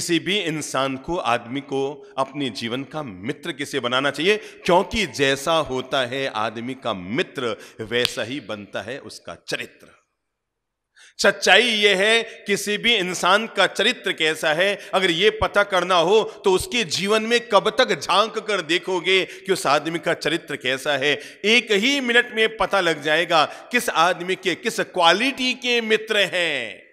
किसी भी इंसान को आदमी को अपने जीवन का मित्र किसे बनाना चाहिए क्योंकि जैसा होता है आदमी का मित्र वैसा ही बनता है उसका चरित्र सच्चाई यह है किसी भी इंसान का चरित्र कैसा है अगर ये पता करना हो तो उसके जीवन में कब तक झांक कर देखोगे कि उस आदमी का चरित्र कैसा है एक ही मिनट में पता लग जाएगा किस आदमी के किस क्वालिटी के मित्र हैं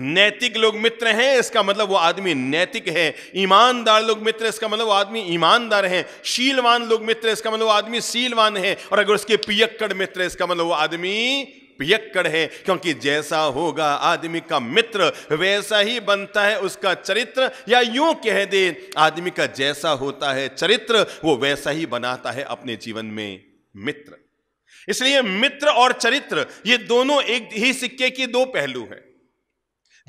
नैतिक लोग मित्र हैं इसका मतलब वो आदमी नैतिक है ईमानदार लोग मित्र इसका मतलब वो आदमी ईमानदार है शीलवान लोग मित्र इसका मतलब वो आदमी शीलवान है और अगर उसके पियक्कड़ मित्र इसका मतलब वो आदमी पियक्कड़ है क्योंकि जैसा होगा आदमी का मित्र वैसा ही बनता है उसका चरित्र या यूं कह दे आदमी का जैसा होता है चरित्र वो वैसा ही बनाता है अपने जीवन में मित्र इसलिए मित्र और चरित्र ये दोनों एक ही सिक्के के दो पहलू हैं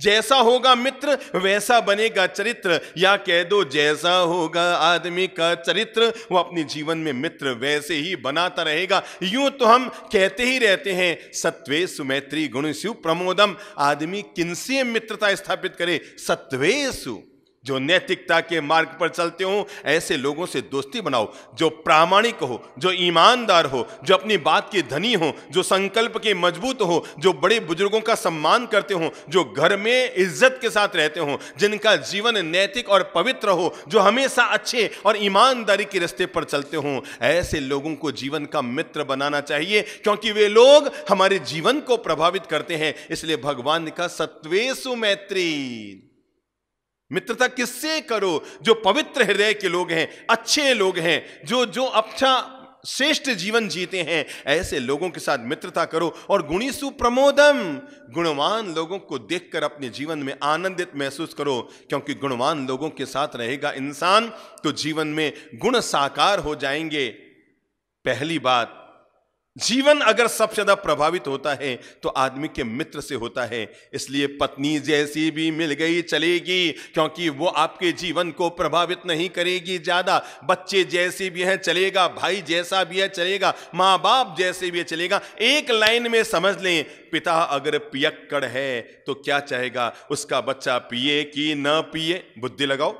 जैसा होगा मित्र वैसा बनेगा चरित्र या कह दो जैसा होगा आदमी का चरित्र वो अपने जीवन में मित्र वैसे ही बनाता रहेगा यूं तो हम कहते ही रहते हैं सत्वे सुमैत्री गुण प्रमोदम आदमी किनसे मित्रता स्थापित करे सत्वे सु जो नैतिकता के मार्ग पर चलते हों ऐसे लोगों से दोस्ती बनाओ जो प्रामाणिक हो जो ईमानदार हो जो अपनी बात के धनी हो जो संकल्प के मजबूत हो जो बड़े बुजुर्गों का सम्मान करते हों जो घर में इज्जत के साथ रहते हों जिनका जीवन नैतिक और पवित्र हो जो हमेशा अच्छे और ईमानदारी के रास्ते पर चलते हों ऐसे लोगों को जीवन का मित्र बनाना चाहिए क्योंकि वे लोग हमारे जीवन को प्रभावित करते हैं इसलिए भगवान का सत्वेशु मैत्री मित्रता किससे करो जो पवित्र हृदय के लोग हैं अच्छे लोग हैं जो जो अच्छा श्रेष्ठ जीवन जीते हैं ऐसे लोगों के साथ मित्रता करो और गुणीसु प्रमोदम गुणवान लोगों को देखकर अपने जीवन में आनंदित महसूस करो क्योंकि गुणवान लोगों के साथ रहेगा इंसान तो जीवन में गुण साकार हो जाएंगे पहली बात जीवन अगर सबसे ज्यादा प्रभावित होता है तो आदमी के मित्र से होता है इसलिए पत्नी जैसी भी मिल गई चलेगी क्योंकि वो आपके जीवन को प्रभावित नहीं करेगी ज्यादा बच्चे जैसे भी हैं चलेगा भाई जैसा भी है चलेगा माँ बाप जैसे भी है चलेगा एक लाइन में समझ लें पिता अगर पियक्कड़ है तो क्या चाहेगा उसका बच्चा पिए कि न पिए बुद्धि लगाओ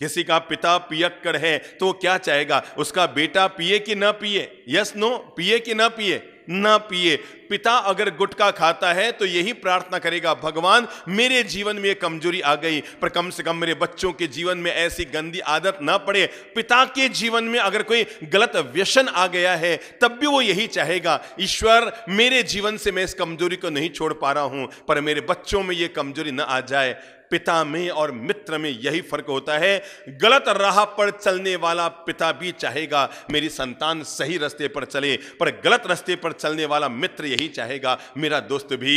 किसी का पिता पियक्कर है तो वो क्या चाहेगा उसका बेटा पिए कि ना पिए यस नो पिए कि ना पिए ना पिए पिता अगर गुटखा खाता है तो यही प्रार्थना करेगा भगवान मेरे जीवन में कमजोरी आ गई पर कम से कम मेरे बच्चों के जीवन में ऐसी गंदी आदत ना पड़े पिता के जीवन में अगर कोई गलत व्यसन आ गया है तब भी वो यही चाहेगा ईश्वर मेरे जीवन से मैं इस कमजोरी को नहीं छोड़ पा रहा हूं पर मेरे बच्चों में ये कमजोरी ना आ जाए पिता में और मित्र में यही फर्क होता है गलत राह पर चलने वाला पिता भी चाहेगा मेरी संतान सही रास्ते पर चले पर गलत रास्ते पर चलने वाला मित्र यही चाहेगा मेरा दोस्त भी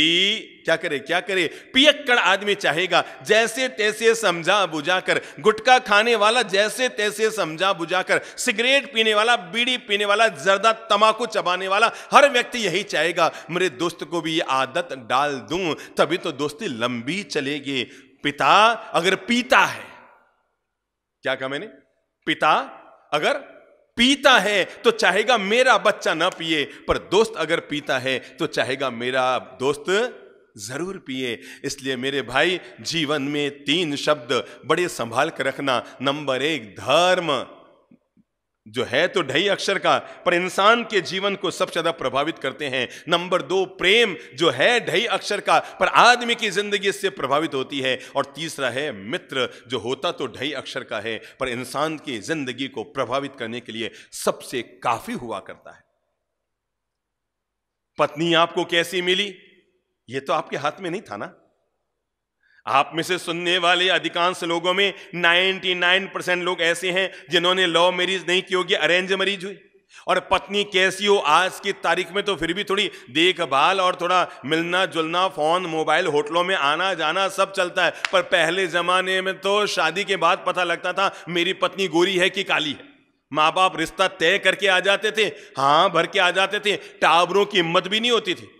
क्या करे क्या करे पियक्कड़ आदमी चाहेगा जैसे तैसे समझा बुझाकर गुटखा खाने वाला जैसे तैसे समझा बुझाकर सिगरेट पीने वाला बीड़ी पीने वाला जर्दा तमाकू चबाने वाला हर व्यक्ति यही चाहेगा मेरे दोस्त को भी आदत डाल दूं तभी तो दोस्ती लंबी चलेगी पिता अगर पीता है क्या कहा मैंने पिता अगर पीता है तो चाहेगा मेरा बच्चा ना पिए पर दोस्त अगर पीता है तो चाहेगा मेरा दोस्त जरूर पिए इसलिए मेरे भाई जीवन में तीन शब्द बड़े संभाल कर रखना नंबर एक धर्म जो है तो ढाई अक्षर का पर इंसान के जीवन को सबसे ज्यादा प्रभावित करते हैं नंबर दो प्रेम जो है ढाई अक्षर का पर आदमी की जिंदगी इससे प्रभावित होती है और तीसरा है मित्र जो होता तो ढाई अक्षर का है पर इंसान की जिंदगी को प्रभावित करने के लिए सबसे काफी हुआ करता है पत्नी आपको कैसी मिली यह तो आपके हाथ में नहीं था ना आप में से सुनने वाले अधिकांश लोगों में 99 परसेंट लोग ऐसे हैं जिन्होंने लव मैरिज नहीं की होगी अरेंज मैरिज हुई और पत्नी कैसी हो आज की तारीख में तो फिर भी थोड़ी देखभाल और थोड़ा मिलना जुलना फोन मोबाइल होटलों में आना जाना सब चलता है पर पहले जमाने में तो शादी के बाद पता लगता था मेरी पत्नी गोरी है कि काली है माँ बाप रिश्ता तय करके आ जाते थे हाँ भर के आ जाते थे टावरों की हिम्मत भी नहीं होती थी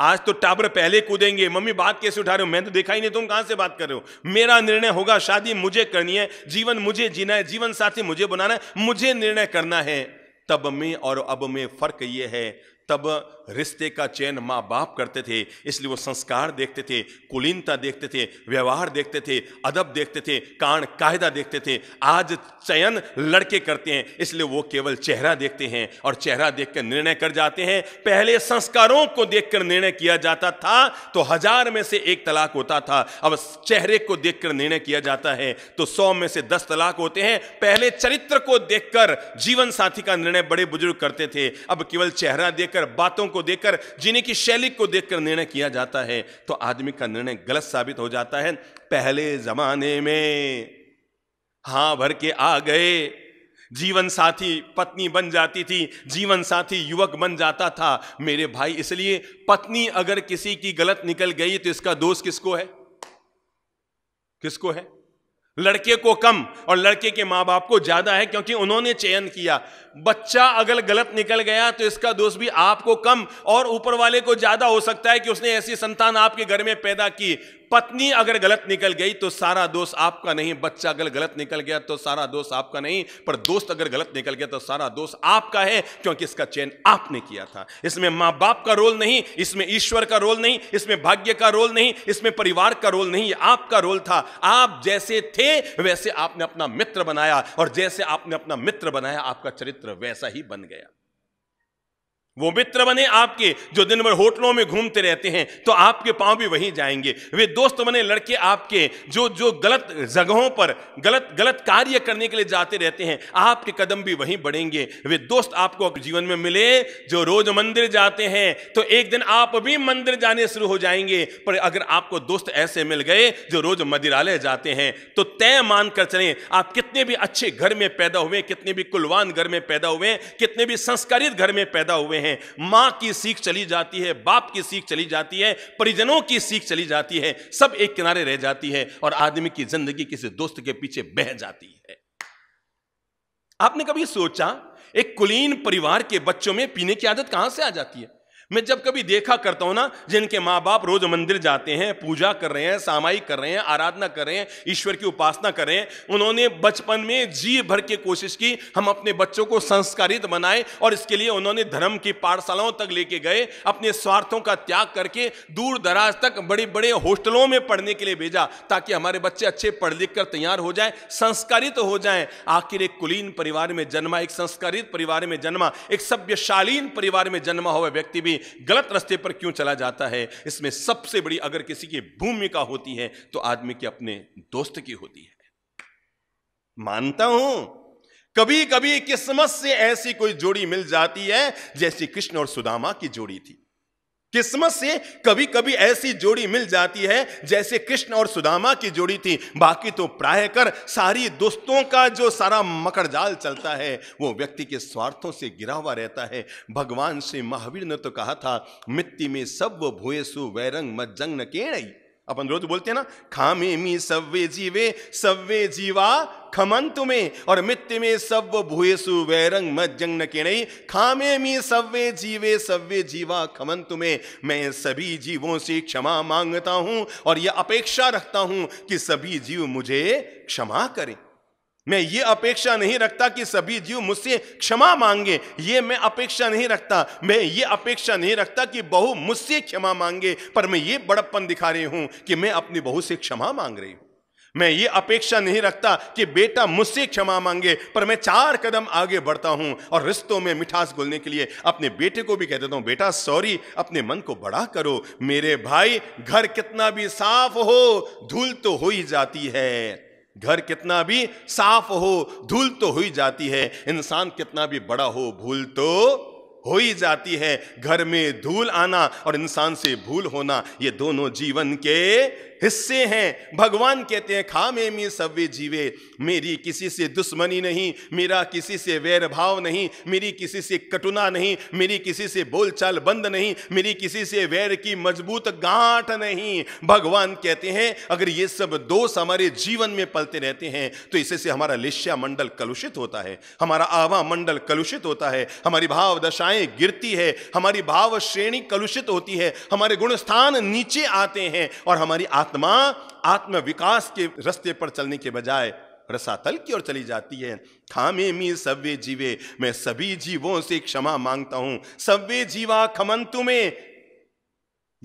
आज तो टाबर पहले कूदेंगे मम्मी बात कैसे उठा रहे हो मैं तो देखा ही नहीं तुम कहां से बात कर रहे हो मेरा निर्णय होगा शादी मुझे करनी है जीवन मुझे जीना है जीवन साथी मुझे बनाना है मुझे निर्णय करना है तब में और अब में फर्क यह है तब रिश्ते का चयन माँ बाप करते थे इसलिए वो संस्कार देखते थे कुलीनता देखते थे व्यवहार देखते थे अदब देखते थे कान कायदा देखते थे आज चयन लड़के करते हैं इसलिए वो केवल चेहरा देखते हैं और चेहरा देखकर निर्णय कर जाते हैं पहले संस्कारों को देखकर निर्णय किया जाता था तो हजार में से एक तलाक होता था अब चेहरे को देखकर निर्णय किया जाता है तो सौ में से दस तलाक होते हैं पहले चरित्र को देखकर जीवन साथी का निर्णय बड़े बुजुर्ग करते थे अब केवल चेहरा देखकर बातों को को देखकर जीने की शैली को देखकर निर्णय किया जाता है तो आदमी का निर्णय गलत साबित हो जाता है पहले जमाने में हां भर के आ गए जीवन साथी पत्नी बन जाती थी जीवन साथी युवक बन जाता था मेरे भाई इसलिए पत्नी अगर किसी की गलत निकल गई तो इसका दोष किसको है किसको है लड़के को कम और लड़के के मां बाप को ज्यादा है क्योंकि उन्होंने चयन किया बच्चा अगर गलत निकल गया तो इसका दोष भी आपको कम और ऊपर वाले को ज्यादा हो सकता है कि उसने ऐसी संतान आपके घर में पैदा की पत्नी अगर गलत निकल गई तो सारा दोष आपका नहीं बच्चा अगर गलत निकल गया तो सारा दोष आपका नहीं पर दोस्त अगर गलत निकल गया तो सारा दोष आपका है क्योंकि इसका चयन आपने किया था इसमें माँ बाप का रोल नहीं इसमें ईश्वर का रोल नहीं इसमें भाग्य का रोल नहीं इसमें परिवार का रोल नहीं आपका रोल था आप जैसे थे वैसे आपने अपना मित्र बनाया और जैसे आपने अपना मित्र बनाया आपका चरित्र चरित्र वैसा ही बन गया वो मित्र बने आपके जो दिन भर होटलों में घूमते रहते हैं तो आपके पांव भी वहीं जाएंगे वे दोस्त बने लड़के आपके जो जो गलत जगहों पर गलत गलत कार्य करने के लिए जाते रहते हैं आपके कदम भी वहीं बढ़ेंगे वे दोस्त आपको जीवन में मिले जो रोज मंदिर जाते हैं तो एक दिन आप भी मंदिर जाने शुरू हो जाएंगे पर अगर आपको दोस्त ऐसे मिल गए जो रोज मदिरालय जाते हैं तो तय मान कर चले आप कितने भी अच्छे घर में पैदा हुए कितने भी कुलवान घर में पैदा हुए कितने भी संस्कारित घर में पैदा हुए हैं हैं माँ की सीख चली जाती है बाप की सीख चली जाती है परिजनों की सीख चली जाती है सब एक किनारे रह जाती है और आदमी की जिंदगी किसी दोस्त के पीछे बह जाती है आपने कभी सोचा एक कुलीन परिवार के बच्चों में पीने की आदत कहां से आ जाती है मैं जब कभी देखा करता हूं ना जिनके माँ बाप रोज मंदिर जाते हैं पूजा कर रहे हैं सामायिक कर रहे हैं आराधना कर रहे हैं ईश्वर की उपासना कर रहे हैं उन्होंने बचपन में जी भर के कोशिश की हम अपने बच्चों को संस्कारित बनाएं और इसके लिए उन्होंने धर्म की पाठशालाओं तक लेके गए अपने स्वार्थों का त्याग करके दूर दराज तक बड़े बड़े हॉस्टलों में पढ़ने के लिए भेजा ताकि हमारे बच्चे अच्छे पढ़ लिख कर तैयार हो जाए संस्कारित हो जाए आखिर एक कुलीन परिवार में जन्मा एक संस्कारित परिवार में जन्मा एक सभ्यशालीन परिवार में जन्मा हुआ व्यक्ति भी गलत रास्ते पर क्यों चला जाता है इसमें सबसे बड़ी अगर किसी की भूमिका होती है तो आदमी की अपने दोस्त की होती है मानता हूं कभी कभी किस्मत से ऐसी कोई जोड़ी मिल जाती है जैसी कृष्ण और सुदामा की जोड़ी थी किस्मत से कभी कभी ऐसी जोड़ी मिल जाती है जैसे कृष्ण और सुदामा की जोड़ी थी बाकी तो प्राय कर सारी दोस्तों का जो सारा मकड़जाल चलता है वो व्यक्ति के स्वार्थों से गिरा हुआ रहता है भगवान श्री महावीर ने तो कहा था मिट्टी में सब भूए सु वैरंग मज्जंग न केण अपन रोज बोलते हैं ना खामे मी सव्वे जीवे सव्वे जीवा खमंतु में और मित्य में सव भूयसु वैरंग मज्जंग जंग के खामे मी सव्वे जीवे सव्वे जीवा खमंतु में मैं सभी जीवों से क्षमा मांगता हूं और यह अपेक्षा रखता हूं कि सभी जीव मुझे क्षमा करें मैं ये अपेक्षा नहीं रखता कि सभी जीव मुझसे क्षमा मांगे ये मैं अपेक्षा नहीं रखता मैं ये अपेक्षा नहीं रखता कि बहू मुझसे क्षमा मांगे पर मैं ये बड़प्पन दिखा रही हूं कि मैं अपनी बहू से क्षमा मांग रही हूं मैं ये अपेक्षा नहीं रखता कि बेटा मुझसे क्षमा मांगे पर मैं चार कदम आगे बढ़ता हूं और रिश्तों में मिठास घुलने के लिए अपने बेटे को भी कह देता हूं बेटा सॉरी अपने मन को बड़ा करो मेरे भाई घर कितना भी साफ हो धूल तो हो ही जाती है घर कितना भी साफ हो धूल तो हो ही जाती है इंसान कितना भी बड़ा हो भूल तो हो ही जाती है घर में धूल आना और इंसान से भूल होना ये दोनों जीवन के हिस्से हैं भगवान कहते हैं खामे मी सव्य जीवे मेरी किसी से दुश्मनी नहीं मेरा किसी से वैर भाव नहीं मेरी किसी से कटुना नहीं मेरी किसी से बोलचाल बंद नहीं मेरी किसी से वैर की मजबूत गांठ नहीं भगवान कहते हैं अगर ये सब दोष हमारे जीवन में पलते रहते हैं तो इससे हमारा लिश्या मंडल कलुषित होता है हमारा आवा मंडल कलुषित होता है हमारी भाव दशाएं गिरती है हमारी भाव श्रेणी कलुषित होती है हमारे गुणस्थान नीचे आते हैं और हमारी आत्मा आत्म विकास के रास्ते पर चलने के बजाय रसातल की ओर चली जाती है खामे मी सव्य जीवे मैं सभी जीवों से क्षमा मांगता हूं सव्य जीवा खमन तुम्हें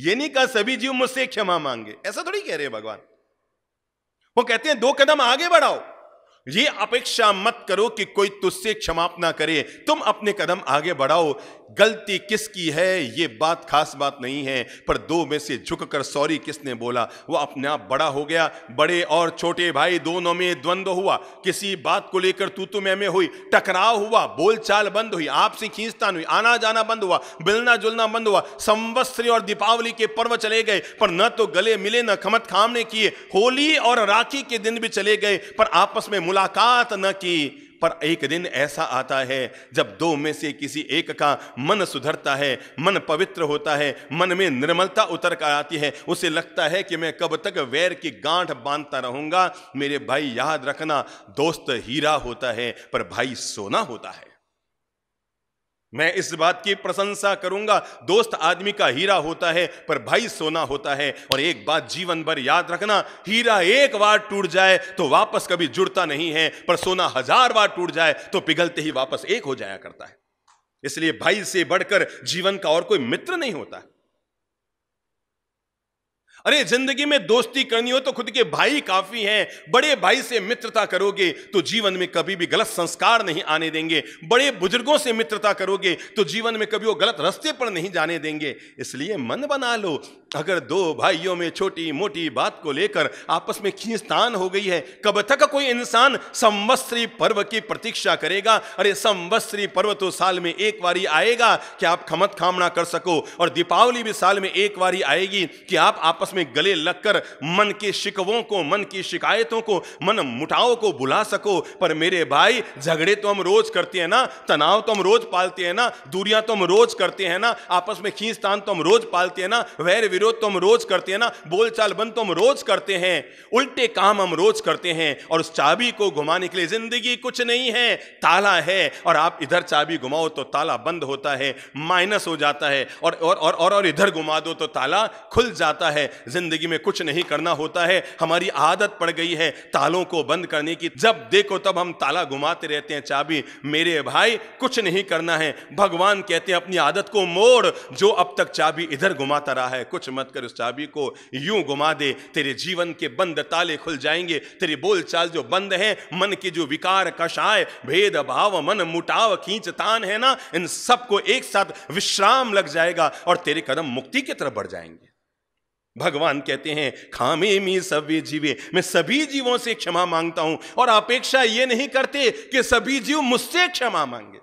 ये नहीं कहा सभी जीव मुझसे क्षमा मांगे ऐसा थोड़ी कह रहे भगवान वो कहते हैं दो कदम आगे बढ़ाओ ये अपेक्षा मत करो कि कोई तुझसे ना करे तुम अपने कदम आगे बढ़ाओ गलती किसकी है ये बात खास बात नहीं है पर दो में से झुककर सॉरी किसने बोला वह अपने आप बड़ा हो गया बड़े और छोटे भाई दोनों में द्वंद्व हुआ किसी बात को लेकर तू तू तो में हुई टकराव हुआ बोलचाल बंद हुई आपसे खींचतान हुई आना जाना बंद हुआ मिलना जुलना बंद हुआ संवस्त्री और दीपावली के पर्व चले गए पर न तो गले मिले न खमत खामने किए होली और राखी के दिन भी चले गए पर आपस में मुलाकात न की पर एक दिन ऐसा आता है जब दो में से किसी एक का मन सुधरता है मन पवित्र होता है मन में निर्मलता उतर कर आती है उसे लगता है कि मैं कब तक वैर की गांठ बांधता रहूंगा मेरे भाई याद रखना दोस्त हीरा होता है पर भाई सोना होता है मैं इस बात की प्रशंसा करूंगा दोस्त आदमी का हीरा होता है पर भाई सोना होता है और एक बात जीवन भर याद रखना हीरा एक बार टूट जाए तो वापस कभी जुड़ता नहीं है पर सोना हजार बार टूट जाए तो पिघलते ही वापस एक हो जाया करता है इसलिए भाई से बढ़कर जीवन का और कोई मित्र नहीं होता है अरे जिंदगी में दोस्ती करनी हो तो खुद के भाई काफी हैं बड़े भाई से मित्रता करोगे तो जीवन में कभी भी गलत संस्कार नहीं आने देंगे बड़े बुजुर्गों से मित्रता करोगे तो जीवन में कभी वो गलत रास्ते पर नहीं जाने देंगे इसलिए मन बना लो अगर दो भाइयों में छोटी मोटी बात को लेकर आपस में खींचतान हो गई है कब तक कोई इंसान संवत्सरी पर्व की प्रतीक्षा करेगा अरे संवत्सरी पर्व तो साल में एक बारी आएगा कि आप खमत खामना कर सको और दीपावली भी साल में एक बारी आएगी कि आप आपस में गले लगकर मन के शिकवों को मन की शिकायतों को मन मुटाओ को बुला सको पर मेरे भाई झगड़े तो हम रोज करते हैं ना तनाव तो हम रोज पालते हैं ना दूरियां तो हम रोज करते हैं ना आपस में खींचतान तो हम रोज पालते हैं ना वैर विरोध तो हम रोज करते हैं ना बोलचाल बंद तो हम रोज करते हैं उल्टे काम हम रोज करते हैं और उस चाबी को घुमाने के लिए जिंदगी कुछ नहीं है ताला है और आप इधर चाबी घुमाओ तो ताला बंद होता है माइनस हो जाता है और और, और, और इधर घुमा दो तो ताला खुल जाता है जिंदगी में कुछ नहीं करना होता है हमारी आदत पड़ गई है तालों को बंद करने की जब देखो तब हम ताला घुमाते रहते हैं चाबी मेरे भाई कुछ नहीं करना है भगवान कहते हैं अपनी आदत को मोड़ जो अब तक चाबी इधर घुमाता रहा है कुछ मत कर उस चाबी को यूं घुमा दे तेरे जीवन के बंद ताले खुल जाएंगे तेरी बोलचाल जो बंद है मन के जो विकार कषाय भेदभाव मन मुटाव खींचतान है ना इन सबको एक साथ विश्राम लग जाएगा और तेरे कदम मुक्ति की तरफ बढ़ जाएंगे भगवान कहते हैं खामे मी सब जीवे मैं सभी जीवों से क्षमा मांगता हूं और अपेक्षा ये नहीं करते कि सभी जीव मुझसे क्षमा मांगे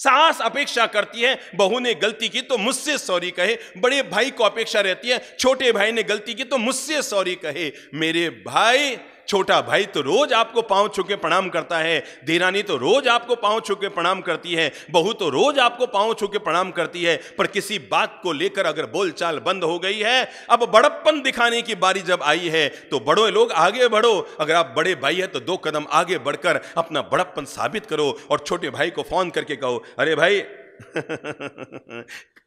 सास अपेक्षा करती है बहू ने गलती की तो मुझसे सॉरी कहे बड़े भाई को अपेक्षा रहती है छोटे भाई ने गलती की तो मुझसे सॉरी कहे मेरे भाई छोटा भाई तो रोज आपको पांव छू के प्रणाम करता है देरानी तो रोज आपको पांव छू के प्रणाम करती है बहू तो रोज आपको पांव छू के प्रणाम करती है पर किसी बात को लेकर अगर बोलचाल बंद हो गई है अब बड़प्पन दिखाने की बारी जब आई है तो बड़े लोग आगे बढ़ो अगर आप बड़े भाई है तो दो कदम आगे बढ़कर अपना बड़प्पन साबित करो और छोटे भाई को फोन करके कहो अरे भाई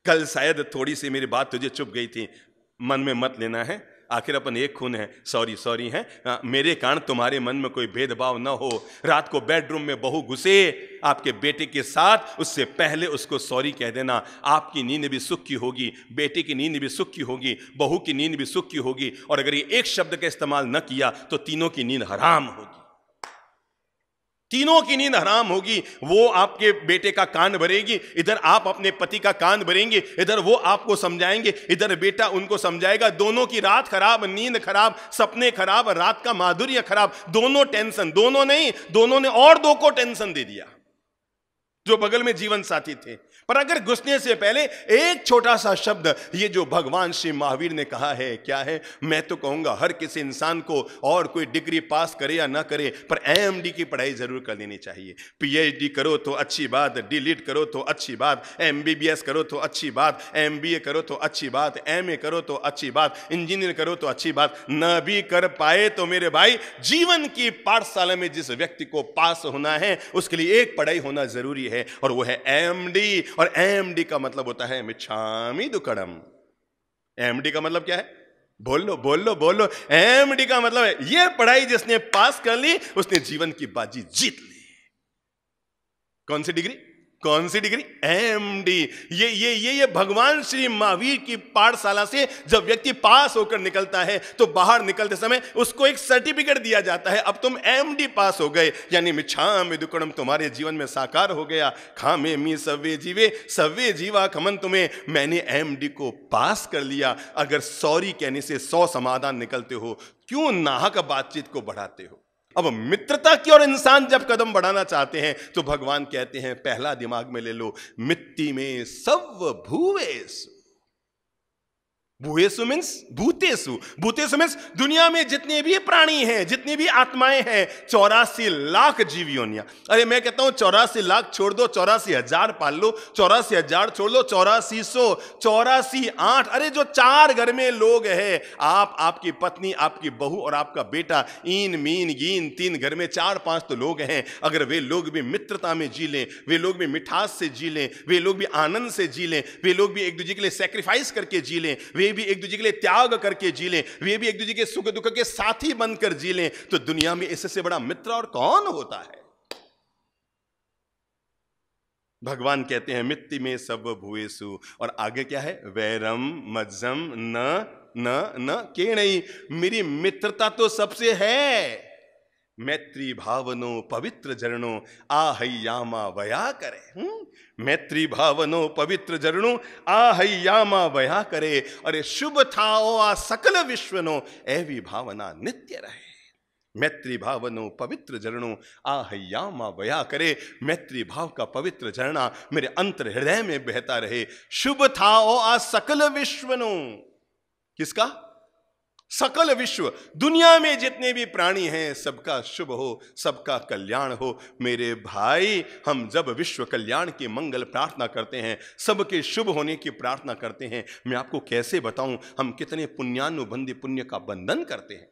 कल शायद थोड़ी सी मेरी बात तुझे चुप गई थी मन में मत लेना है आखिर अपन एक खून है सॉरी सॉरी है आ, हाँ, मेरे कारण तुम्हारे मन में कोई भेदभाव न हो रात को बेडरूम में बहू घुसे आपके बेटे के साथ उससे पहले उसको सॉरी कह देना आपकी नींद भी सुख की होगी बेटे की नींद भी सुख की होगी बहू की नींद भी सुख की होगी और अगर ये एक शब्द का इस्तेमाल न किया तो तीनों की नींद हराम होगी तीनों की नींद हराम होगी वो आपके बेटे का कान भरेगी इधर आप अपने पति का कान भरेंगे इधर वो आपको समझाएंगे इधर बेटा उनको समझाएगा दोनों की रात खराब नींद खराब सपने खराब रात का माधुर्य खराब दोनों टेंशन दोनों नहीं दोनों ने और दो को टेंशन दे दिया जो बगल में जीवन साथी थे पर अगर घुसने से पहले एक छोटा सा शब्द ये जो भगवान श्री महावीर ने कहा है क्या है मैं तो कहूंगा हर किसी इंसान को और कोई डिग्री पास करे या ना करे पर एम की पढ़ाई जरूर कर लेनी चाहिए पीएचडी करो तो अच्छी बात डिलीट e करो तो अच्छी बात एम करो तो अच्छी बात एम करो तो अच्छी बात एम करो तो अच्छी बात इंजीनियर करो तो अच्छी बात न भी कर पाए तो मेरे भाई जीवन की पाठशाला में जिस व्यक्ति को पास होना है उसके लिए एक पढ़ाई होना जरूरी है और वो है एम और एम डी का मतलब होता है मिच्छामी दुकड़म एम डी का मतलब क्या है बोल लो बोल लो बोल लो एम डी का मतलब है ये पढ़ाई जिसने पास कर ली उसने जीवन की बाजी जीत ली कौन सी डिग्री कौन सी डिग्री एम डी ये ये ये ये भगवान श्री महावीर की पाठशाला से जब व्यक्ति पास होकर निकलता है तो बाहर निकलते समय उसको एक सर्टिफिकेट दिया जाता है अब तुम एम डी पास हो गए यानी मिच्छाम दुकड़म तुम्हारे जीवन में साकार हो गया खामे मी सव्य जीवे सव्य जीवा खमन तुम्हें मैंने एम डी को पास कर लिया अगर सॉरी कहने से सौ समाधान निकलते हो क्यों नाहक बातचीत को बढ़ाते हो अब मित्रता की ओर इंसान जब कदम बढ़ाना चाहते हैं तो भगवान कहते हैं पहला दिमाग में ले लो मिट्टी में सब भूवेश भूहेसु मीन्स भूतेसु भूतेसु मीन्स दुनिया में जितने भी प्राणी हैं जितनी भी आत्माएं हैं चौरासी लाख जीव योनिया अरे मैं कहता हूं चौरासी लाख छोड़ दो चौरासी हजार पाल लो चौरासी हजार छोड़ लो चौरासी सौ चौरासी आठ अरे जो चार घर में लोग हैं आप आपकी पत्नी आपकी बहू और आपका बेटा इन मीन गीन तीन घर में चार पांच तो लोग हैं अगर वे लोग भी मित्रता में जी लें वे लोग भी मिठास से जी लें वे लोग भी आनंद से जी लें वे लोग भी एक दूसरे के लिए सेक्रीफाइस करके जी लें वे भी एक दूसरे के लिए त्याग करके जी लें वे भी एक दूसरे के सुख दुख के साथी बनकर जी लें तो दुनिया में इससे बड़ा मित्र और कौन होता है भगवान कहते हैं मित्ति में सब सु और आगे क्या है वैरम मजम न न न के नहीं मेरी मित्रता तो सबसे है मैत्री भावनों पवित्र झरणों आहयामा वया करे हुँ? मैत्री भावनो पवित्र जरणु આહૈયામાં વયા કરે અરે શુભ आ सकल विश्व नो एवी भावना नित्य रहे मैत्री भावनो पवित्र झरणों आहयामा वया करे मैत्री भाव का पवित्र झरना मेरे अंतर हृदय में बहता रहे शुभ था ओ आ सकल विश्वनो किसका सकल विश्व दुनिया में जितने भी प्राणी हैं सबका शुभ हो सबका कल्याण हो मेरे भाई हम जब विश्व कल्याण की मंगल प्रार्थना करते हैं सबके शुभ होने की प्रार्थना करते हैं मैं आपको कैसे बताऊं हम कितने पुण्यानुबंधी पुण्य का बंधन करते हैं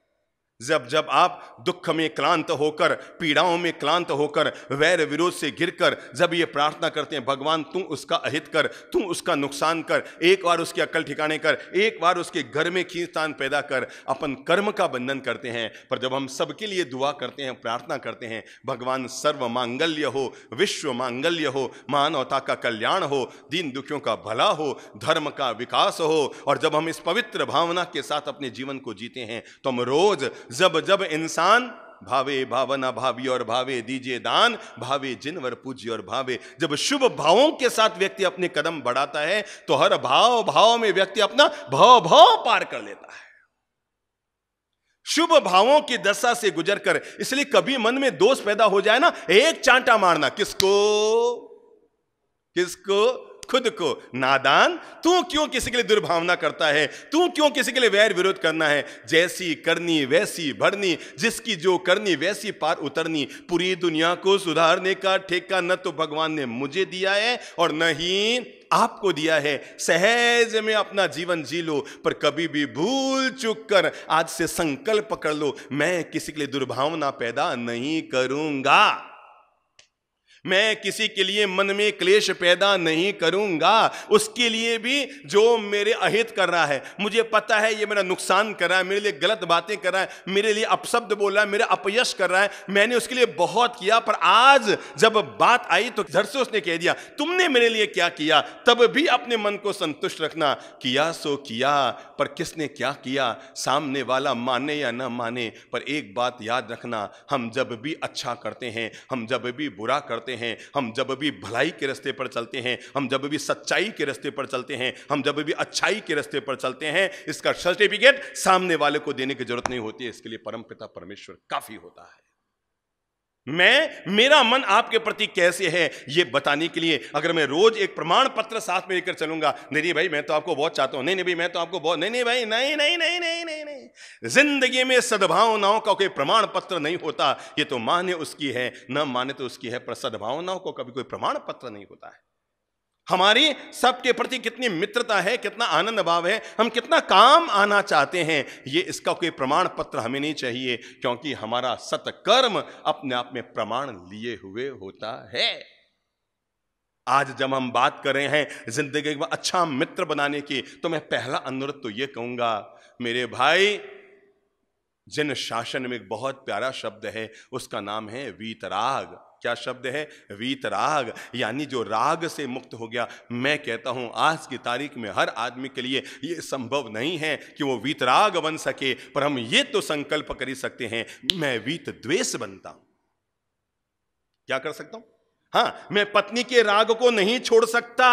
जब जब आप दुख में क्लांत होकर पीड़ाओं में क्लांत होकर वैर विरोध से घिरकर जब ये प्रार्थना करते हैं भगवान तू उसका अहित कर तू उसका नुकसान कर एक बार उसके अक्ल ठिकाने कर एक बार उसके घर में खींचतान पैदा कर अपन कर्म का बंधन करते हैं पर जब हम सबके लिए दुआ करते हैं प्रार्थना करते हैं भगवान सर्व मांगल्य हो विश्व मांगल्य हो मानवता का कल्याण हो दीन दुखियों का भला हो धर्म का विकास हो और जब हम इस पवित्र भावना के साथ अपने जीवन को जीते हैं तो हम रोज़ जब जब इंसान भावे भावना भावी और भावे दीजिए दान भावे जिनवर पूज्य और भावे जब शुभ भावों के साथ व्यक्ति अपने कदम बढ़ाता है तो हर भाव भाव में व्यक्ति अपना भाव भाव पार कर लेता है शुभ भावों की दशा से गुजर कर इसलिए कभी मन में दोष पैदा हो जाए ना एक चांटा मारना किसको किसको खुद को नादान तू क्यों किसी के लिए दुर्भावना करता है तू क्यों किसी के लिए वैर विरोध करना है जैसी करनी वैसी भरनी जिसकी जो करनी वैसी पार उतरनी पूरी दुनिया को सुधारने का ठेका न तो भगवान ने मुझे दिया है और न ही आपको दिया है सहज में अपना जीवन जी लो पर कभी भी भूल चुक कर आज से संकल्प कर लो मैं किसी के लिए दुर्भावना पैदा नहीं करूंगा मैं किसी के लिए मन में क्लेश पैदा नहीं करूंगा उसके लिए भी जो मेरे अहित कर रहा है मुझे पता है ये मेरा नुकसान कर रहा है मेरे लिए गलत बातें कर रहा है मेरे लिए अपशब्द बोल रहा है मेरा अपयश कर रहा है मैंने उसके लिए बहुत किया पर आज जब बात आई तो घर से उसने कह दिया तुमने मेरे लिए क्या किया तब भी अपने मन को संतुष्ट रखना किया सो किया पर किसने क्या किया सामने वाला माने या ना माने पर एक बात याद रखना हम जब भी अच्छा करते हैं हम जब भी बुरा करते करते हैं हम जब भी भलाई के रास्ते पर चलते हैं हम जब भी सच्चाई के रास्ते पर चलते हैं हम जब भी अच्छाई के रास्ते पर चलते हैं इसका सर्टिफिकेट सामने वाले को देने की जरूरत नहीं होती है इसके लिए परमपिता परमेश्वर काफ़ी होता है मैं मेरा मन आपके प्रति कैसे है ये बताने के लिए अगर मैं रोज एक प्रमाण पत्र साथ में लेकर चलूंगा नहीं नहीं भाई मैं तो आपको बहुत चाहता हूं नहीं नहीं भाई मैं तो आपको बहुत नहीं नहीं भाई नहीं नहीं नहीं नहीं नहीं नहीं जिंदगी में सद्भावनाओं का कोई प्रमाण पत्र नहीं होता ये तो मान्य उसकी है न मान्य तो उसकी है पर सद्भावनाओं को कभी कोई प्रमाण पत्र नहीं होता है हमारी सबके प्रति कितनी मित्रता है कितना आनंद भाव है हम कितना काम आना चाहते हैं ये इसका कोई प्रमाण पत्र हमें नहीं चाहिए क्योंकि हमारा सतकर्म अपने आप में प्रमाण लिए हुए होता है आज जब हम बात कर रहे हैं जिंदगी में अच्छा मित्र बनाने की तो मैं पहला अनुरोध तो ये कहूंगा मेरे भाई जिन शासन में एक बहुत प्यारा शब्द है उसका नाम है वीतराग क्या शब्द है वीतराग यानी जो राग से मुक्त हो गया मैं कहता हूँ आज की तारीख में हर आदमी के लिए ये संभव नहीं है कि वो वीतराग बन सके पर हम ये तो संकल्प कर ही सकते हैं मैं वीत द्वेष बनता हूँ क्या कर सकता हूँ हाँ मैं पत्नी के राग को नहीं छोड़ सकता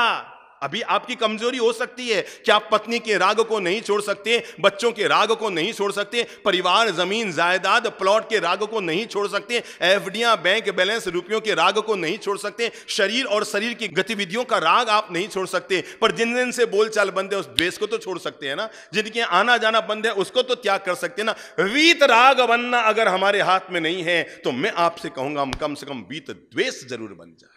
अभी आपकी कमजोरी हो सकती है कि आप पत्नी के राग को नहीं छोड़ सकते बच्चों के राग को नहीं छोड़ सकते परिवार जमीन जायदाद प्लॉट के राग को नहीं छोड़ सकते एफडियां बैंक बैलेंस रुपयों के राग को नहीं छोड़ सकते शरीर और शरीर की गतिविधियों का राग आप नहीं छोड़ सकते पर जिन दिन से बोलचाल बंद है उस द्वेष को तो छोड़ सकते हैं ना जिनके आना जाना बंद है उसको तो त्याग कर सकते हैं ना वीत राग बनना अगर हमारे हाथ में नहीं है तो मैं आपसे कहूंगा हम कम से कम वीत द्वेष जरूर बन जाए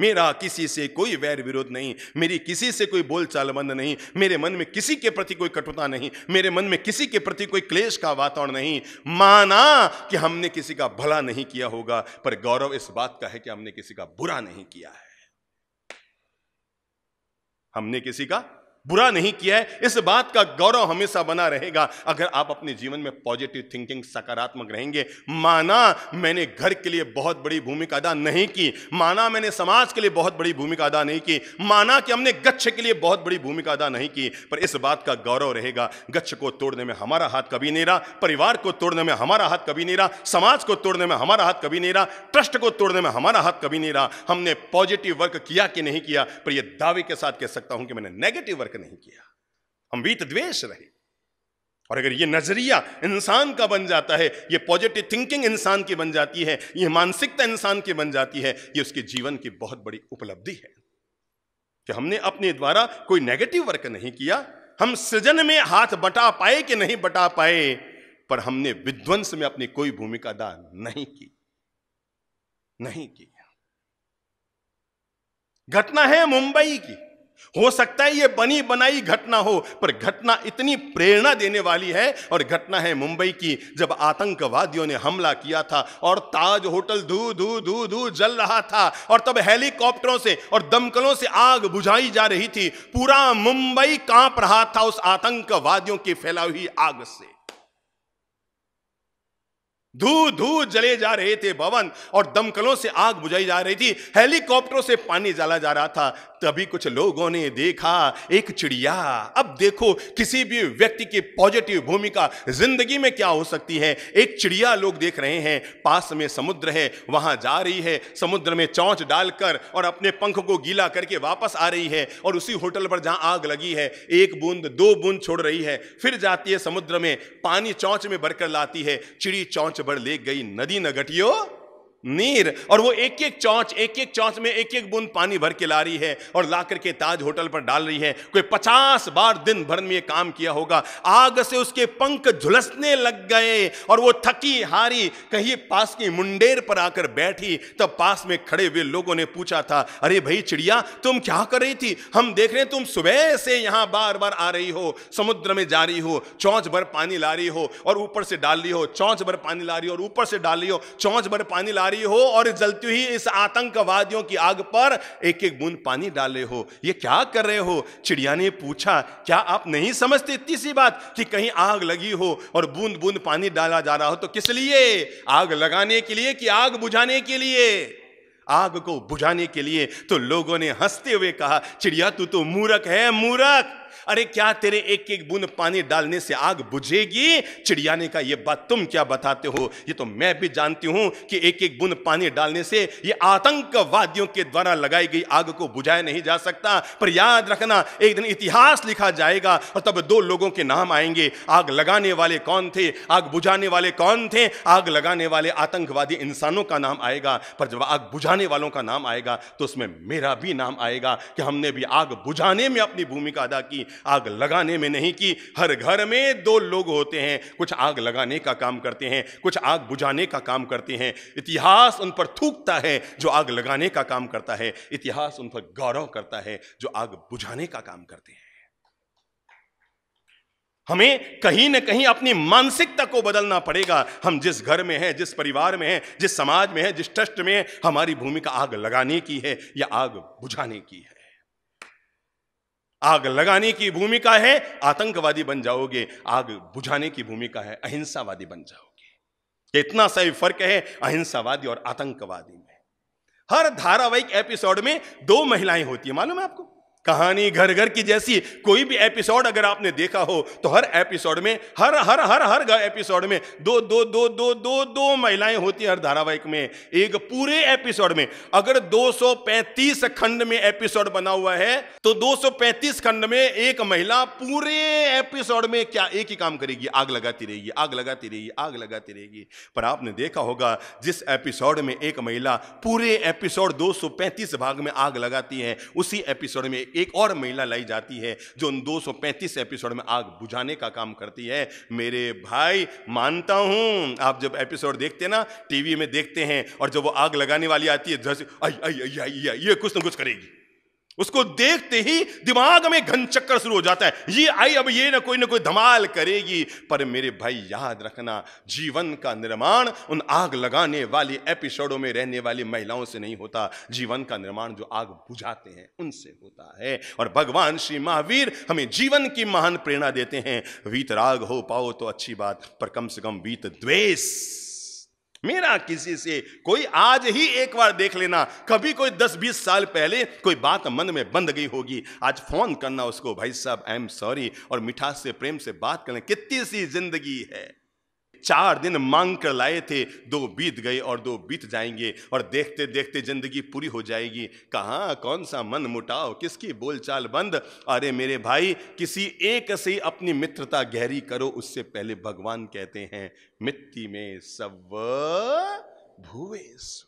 मेरा किसी से कोई वैर विरोध नहीं मेरी किसी से कोई बोलचाल बंद नहीं मेरे मन में किसी के प्रति कोई कटुता नहीं मेरे मन में किसी के प्रति कोई क्लेश का वातावरण नहीं माना कि हमने किसी का भला नहीं किया होगा पर गौरव इस बात का है कि हमने किसी का बुरा नहीं किया है हमने किसी का बुरा नहीं किया है इस बात का गौरव हमेशा बना रहेगा अगर आप अपने जीवन में पॉजिटिव थिंकिंग सकारात्मक रहेंगे माना मैंने घर के लिए बहुत बड़ी भूमिका अदा नहीं की माना मैंने समाज के लिए बहुत बड़ी भूमिका अदा नहीं की माना कि हमने गच्छ के लिए बहुत बड़ी भूमिका अदा नहीं की पर इस बात का गौरव रहेगा गच्छ को तोड़ने में हमारा हाथ कभी नहीं रहा परिवार को तोड़ने में हमारा हाथ कभी नहीं रहा समाज को तोड़ने में हमारा हाथ कभी नहीं रहा ट्रस्ट को तोड़ने में हमारा हाथ कभी नहीं रहा हमने पॉजिटिव वर्क किया कि नहीं किया पर यह दावे के साथ कह सकता हूं कि मैंने नेगेटिव वर्क नहीं किया हम वीत द्वेष रहे और अगर ये नजरिया इंसान का बन जाता है ये पॉजिटिव थिंकिंग इंसान की बन जाती है ये मानसिकता इंसान की बन जाती है ये उसके जीवन की बहुत बड़ी उपलब्धि है कि हमने अपने द्वारा कोई नेगेटिव वर्क नहीं किया हम सृजन में हाथ बटा पाए कि नहीं बटा पाए पर हमने विध्वंस में अपनी कोई भूमिका अदा नहीं की नहीं की घटना है मुंबई की हो सकता है ये बनी बनाई घटना हो पर घटना इतनी प्रेरणा देने वाली है और घटना है मुंबई की जब आतंकवादियों ने हमला किया था और ताज होटल धू धू धू धू जल रहा था और तब हेलीकॉप्टरों से और दमकलों से आग बुझाई जा रही थी पूरा मुंबई कांप रहा था उस आतंकवादियों की फैलाई हुई आग से धू धू जले जा रहे थे भवन और दमकलों से आग बुझाई जा रही थी हेलीकॉप्टरों से पानी जला जा रहा था तभी कुछ लोगों ने देखा एक चिड़िया अब देखो किसी भी व्यक्ति की पॉजिटिव भूमिका जिंदगी में क्या हो सकती है एक चिड़िया लोग देख रहे हैं पास में समुद्र है वहां जा रही है समुद्र में चौंच डालकर और अपने पंख को गीला करके वापस आ रही है और उसी होटल पर जहां आग लगी है एक बूंद दो बूंद छोड़ रही है फिर जाती है समुद्र में पानी चौंच में भरकर लाती है चिड़ी चौंच पहुंच बढ़ ले गई नदी न घटियो नीर और वो एक एक चौंच एक एक चौंच में एक एक बूंद पानी भर के ला रही है और ला करके ताज होटल पर डाल रही है कोई पचास बार दिन भर में ये काम किया होगा आग से उसके पंख झुलसने लग गए और वो थकी हारी कहीं पास की मुंडेर पर आकर बैठी तब पास में खड़े हुए लोगों ने पूछा था अरे भाई चिड़िया तुम क्या कर रही थी हम देख रहे हैं तुम सुबह से यहाँ बार बार आ रही हो समुद्र में जा रही हो चौंच भर पानी ला रही हो और ऊपर से डाल रही हो चौंच भर पानी ला रही हो और ऊपर से डाल रही हो चौंच भर पानी ला जारी हो और जलती हुई इस आतंकवादियों की आग पर एक एक बूंद पानी डाले हो ये क्या कर रहे हो चिड़िया ने पूछा क्या आप नहीं समझते इतनी सी बात कि कहीं आग लगी हो और बूंद बूंद पानी डाला जा रहा हो तो किस लिए आग लगाने के लिए कि आग बुझाने के लिए आग को बुझाने के लिए तो लोगों ने हंसते हुए कहा चिड़िया तू तो मूरख है मूरख अरे क्या तेरे एक एक बूंद पानी डालने से आग बुझेगी चिड़िया ने कहा यह बात तुम क्या बताते हो ये तो मैं भी जानती हूं कि एक एक बूंद पानी डालने से ये आतंकवादियों के द्वारा लगाई गई आग को बुझाया नहीं जा सकता पर याद रखना एक दिन इतिहास लिखा जाएगा और तब दो लोगों के नाम आएंगे आग लगाने वाले कौन थे आग बुझाने वाले कौन थे आग लगाने वाले आतंकवादी इंसानों का नाम आएगा पर जब आग बुझाने वालों का नाम आएगा तो उसमें मेरा भी नाम आएगा कि हमने भी आग बुझाने में अपनी भूमिका अदा की आग लगाने में नहीं की हर घर में दो लोग होते हैं कुछ आग लगाने का काम करते हैं कुछ आग बुझाने का काम करते हैं इतिहास उन पर थूकता है जो आग लगाने का काम करता है इतिहास उन पर गौरव करता है जो आग बुझाने का काम करते हैं हमें कहीं ना कहीं अपनी मानसिकता को बदलना पड़ेगा हम जिस घर में हैं जिस परिवार में हैं जिस समाज में हैं जिस ट्रस्ट में हमारी भूमिका आग लगाने की है या आग बुझाने की है आग लगाने की भूमिका है आतंकवादी बन जाओगे आग बुझाने की भूमिका है अहिंसावादी बन जाओगे इतना सही फर्क है अहिंसावादी और आतंकवादी में हर धारावाहिक एपिसोड में दो महिलाएं होती है मालूम है आपको कहानी घर घर की जैसी कोई भी एपिसोड अगर आपने देखा हो तो हर एपिसोड में हर हर हर हर एपिसोड में दो दो दो दो दो दो महिलाएं होती हैं हर धारावाहिक में एक पूरे एपिसोड में अगर 235 खंड में एपिसोड बना हुआ है तो 235 खंड में एक महिला पूरे एपिसोड में क्या एक ही काम करेगी आग लगाती रहेगी आग लगाती रहेगी आग लगाती रहेगी पर आपने देखा होगा जिस एपिसोड में एक महिला पूरे एपिसोड दो भाग में आग लगाती है उसी एपिसोड में एक और महिला लाई जाती है जो उन 235 एपिसोड में आग बुझाने का काम करती है मेरे भाई मानता हूं आप जब एपिसोड देखते ना टीवी में देखते हैं और जब वो आग लगाने वाली आती है जैसे ये कुछ ना कुछ करेगी उसको देखते ही दिमाग में घन चक्कर शुरू हो जाता है ये आई अब ये ना कोई ना कोई धमाल करेगी पर मेरे भाई याद रखना जीवन का निर्माण उन आग लगाने वाली एपिसोडों में रहने वाली महिलाओं से नहीं होता जीवन का निर्माण जो आग बुझाते हैं उनसे होता है और भगवान श्री महावीर हमें जीवन की महान प्रेरणा देते हैं वीत राग हो पाओ तो अच्छी बात पर कम से कम वीत द्वेष मेरा किसी से कोई आज ही एक बार देख लेना कभी कोई दस बीस साल पहले कोई बात मन में बंद गई होगी आज फोन करना उसको भाई साहब आई एम सॉरी और मिठास से प्रेम से बात करना कितनी सी जिंदगी है चार दिन मांग कर लाए थे दो बीत गए और दो बीत जाएंगे और देखते देखते जिंदगी पूरी हो जाएगी कहाँ कौन सा मन मुटाओ किसकी बोलचाल बंद अरे मेरे भाई किसी एक से अपनी मित्रता गहरी करो उससे पहले भगवान कहते हैं मिट्टी में सब भूवेश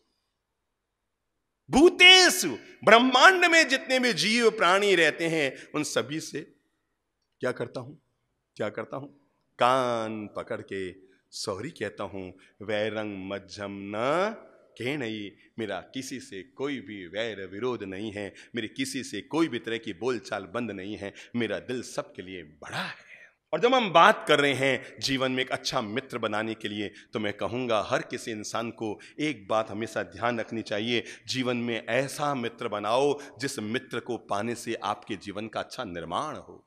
भूतेश ब्रह्मांड में जितने भी जीव प्राणी रहते हैं उन सभी से क्या करता हूं क्या करता हूं कान पकड़ के सॉरी कहता हूँ वैरंग मझम न के नहीं मेरा किसी से कोई भी वैर विरोध नहीं है मेरे किसी से कोई भी तरह की बोलचाल बंद नहीं है मेरा दिल सबके लिए बड़ा है और जब हम बात कर रहे हैं जीवन में एक अच्छा मित्र बनाने के लिए तो मैं कहूँगा हर किसी इंसान को एक बात हमेशा ध्यान रखनी चाहिए जीवन में ऐसा मित्र बनाओ जिस मित्र को पाने से आपके जीवन का अच्छा निर्माण हो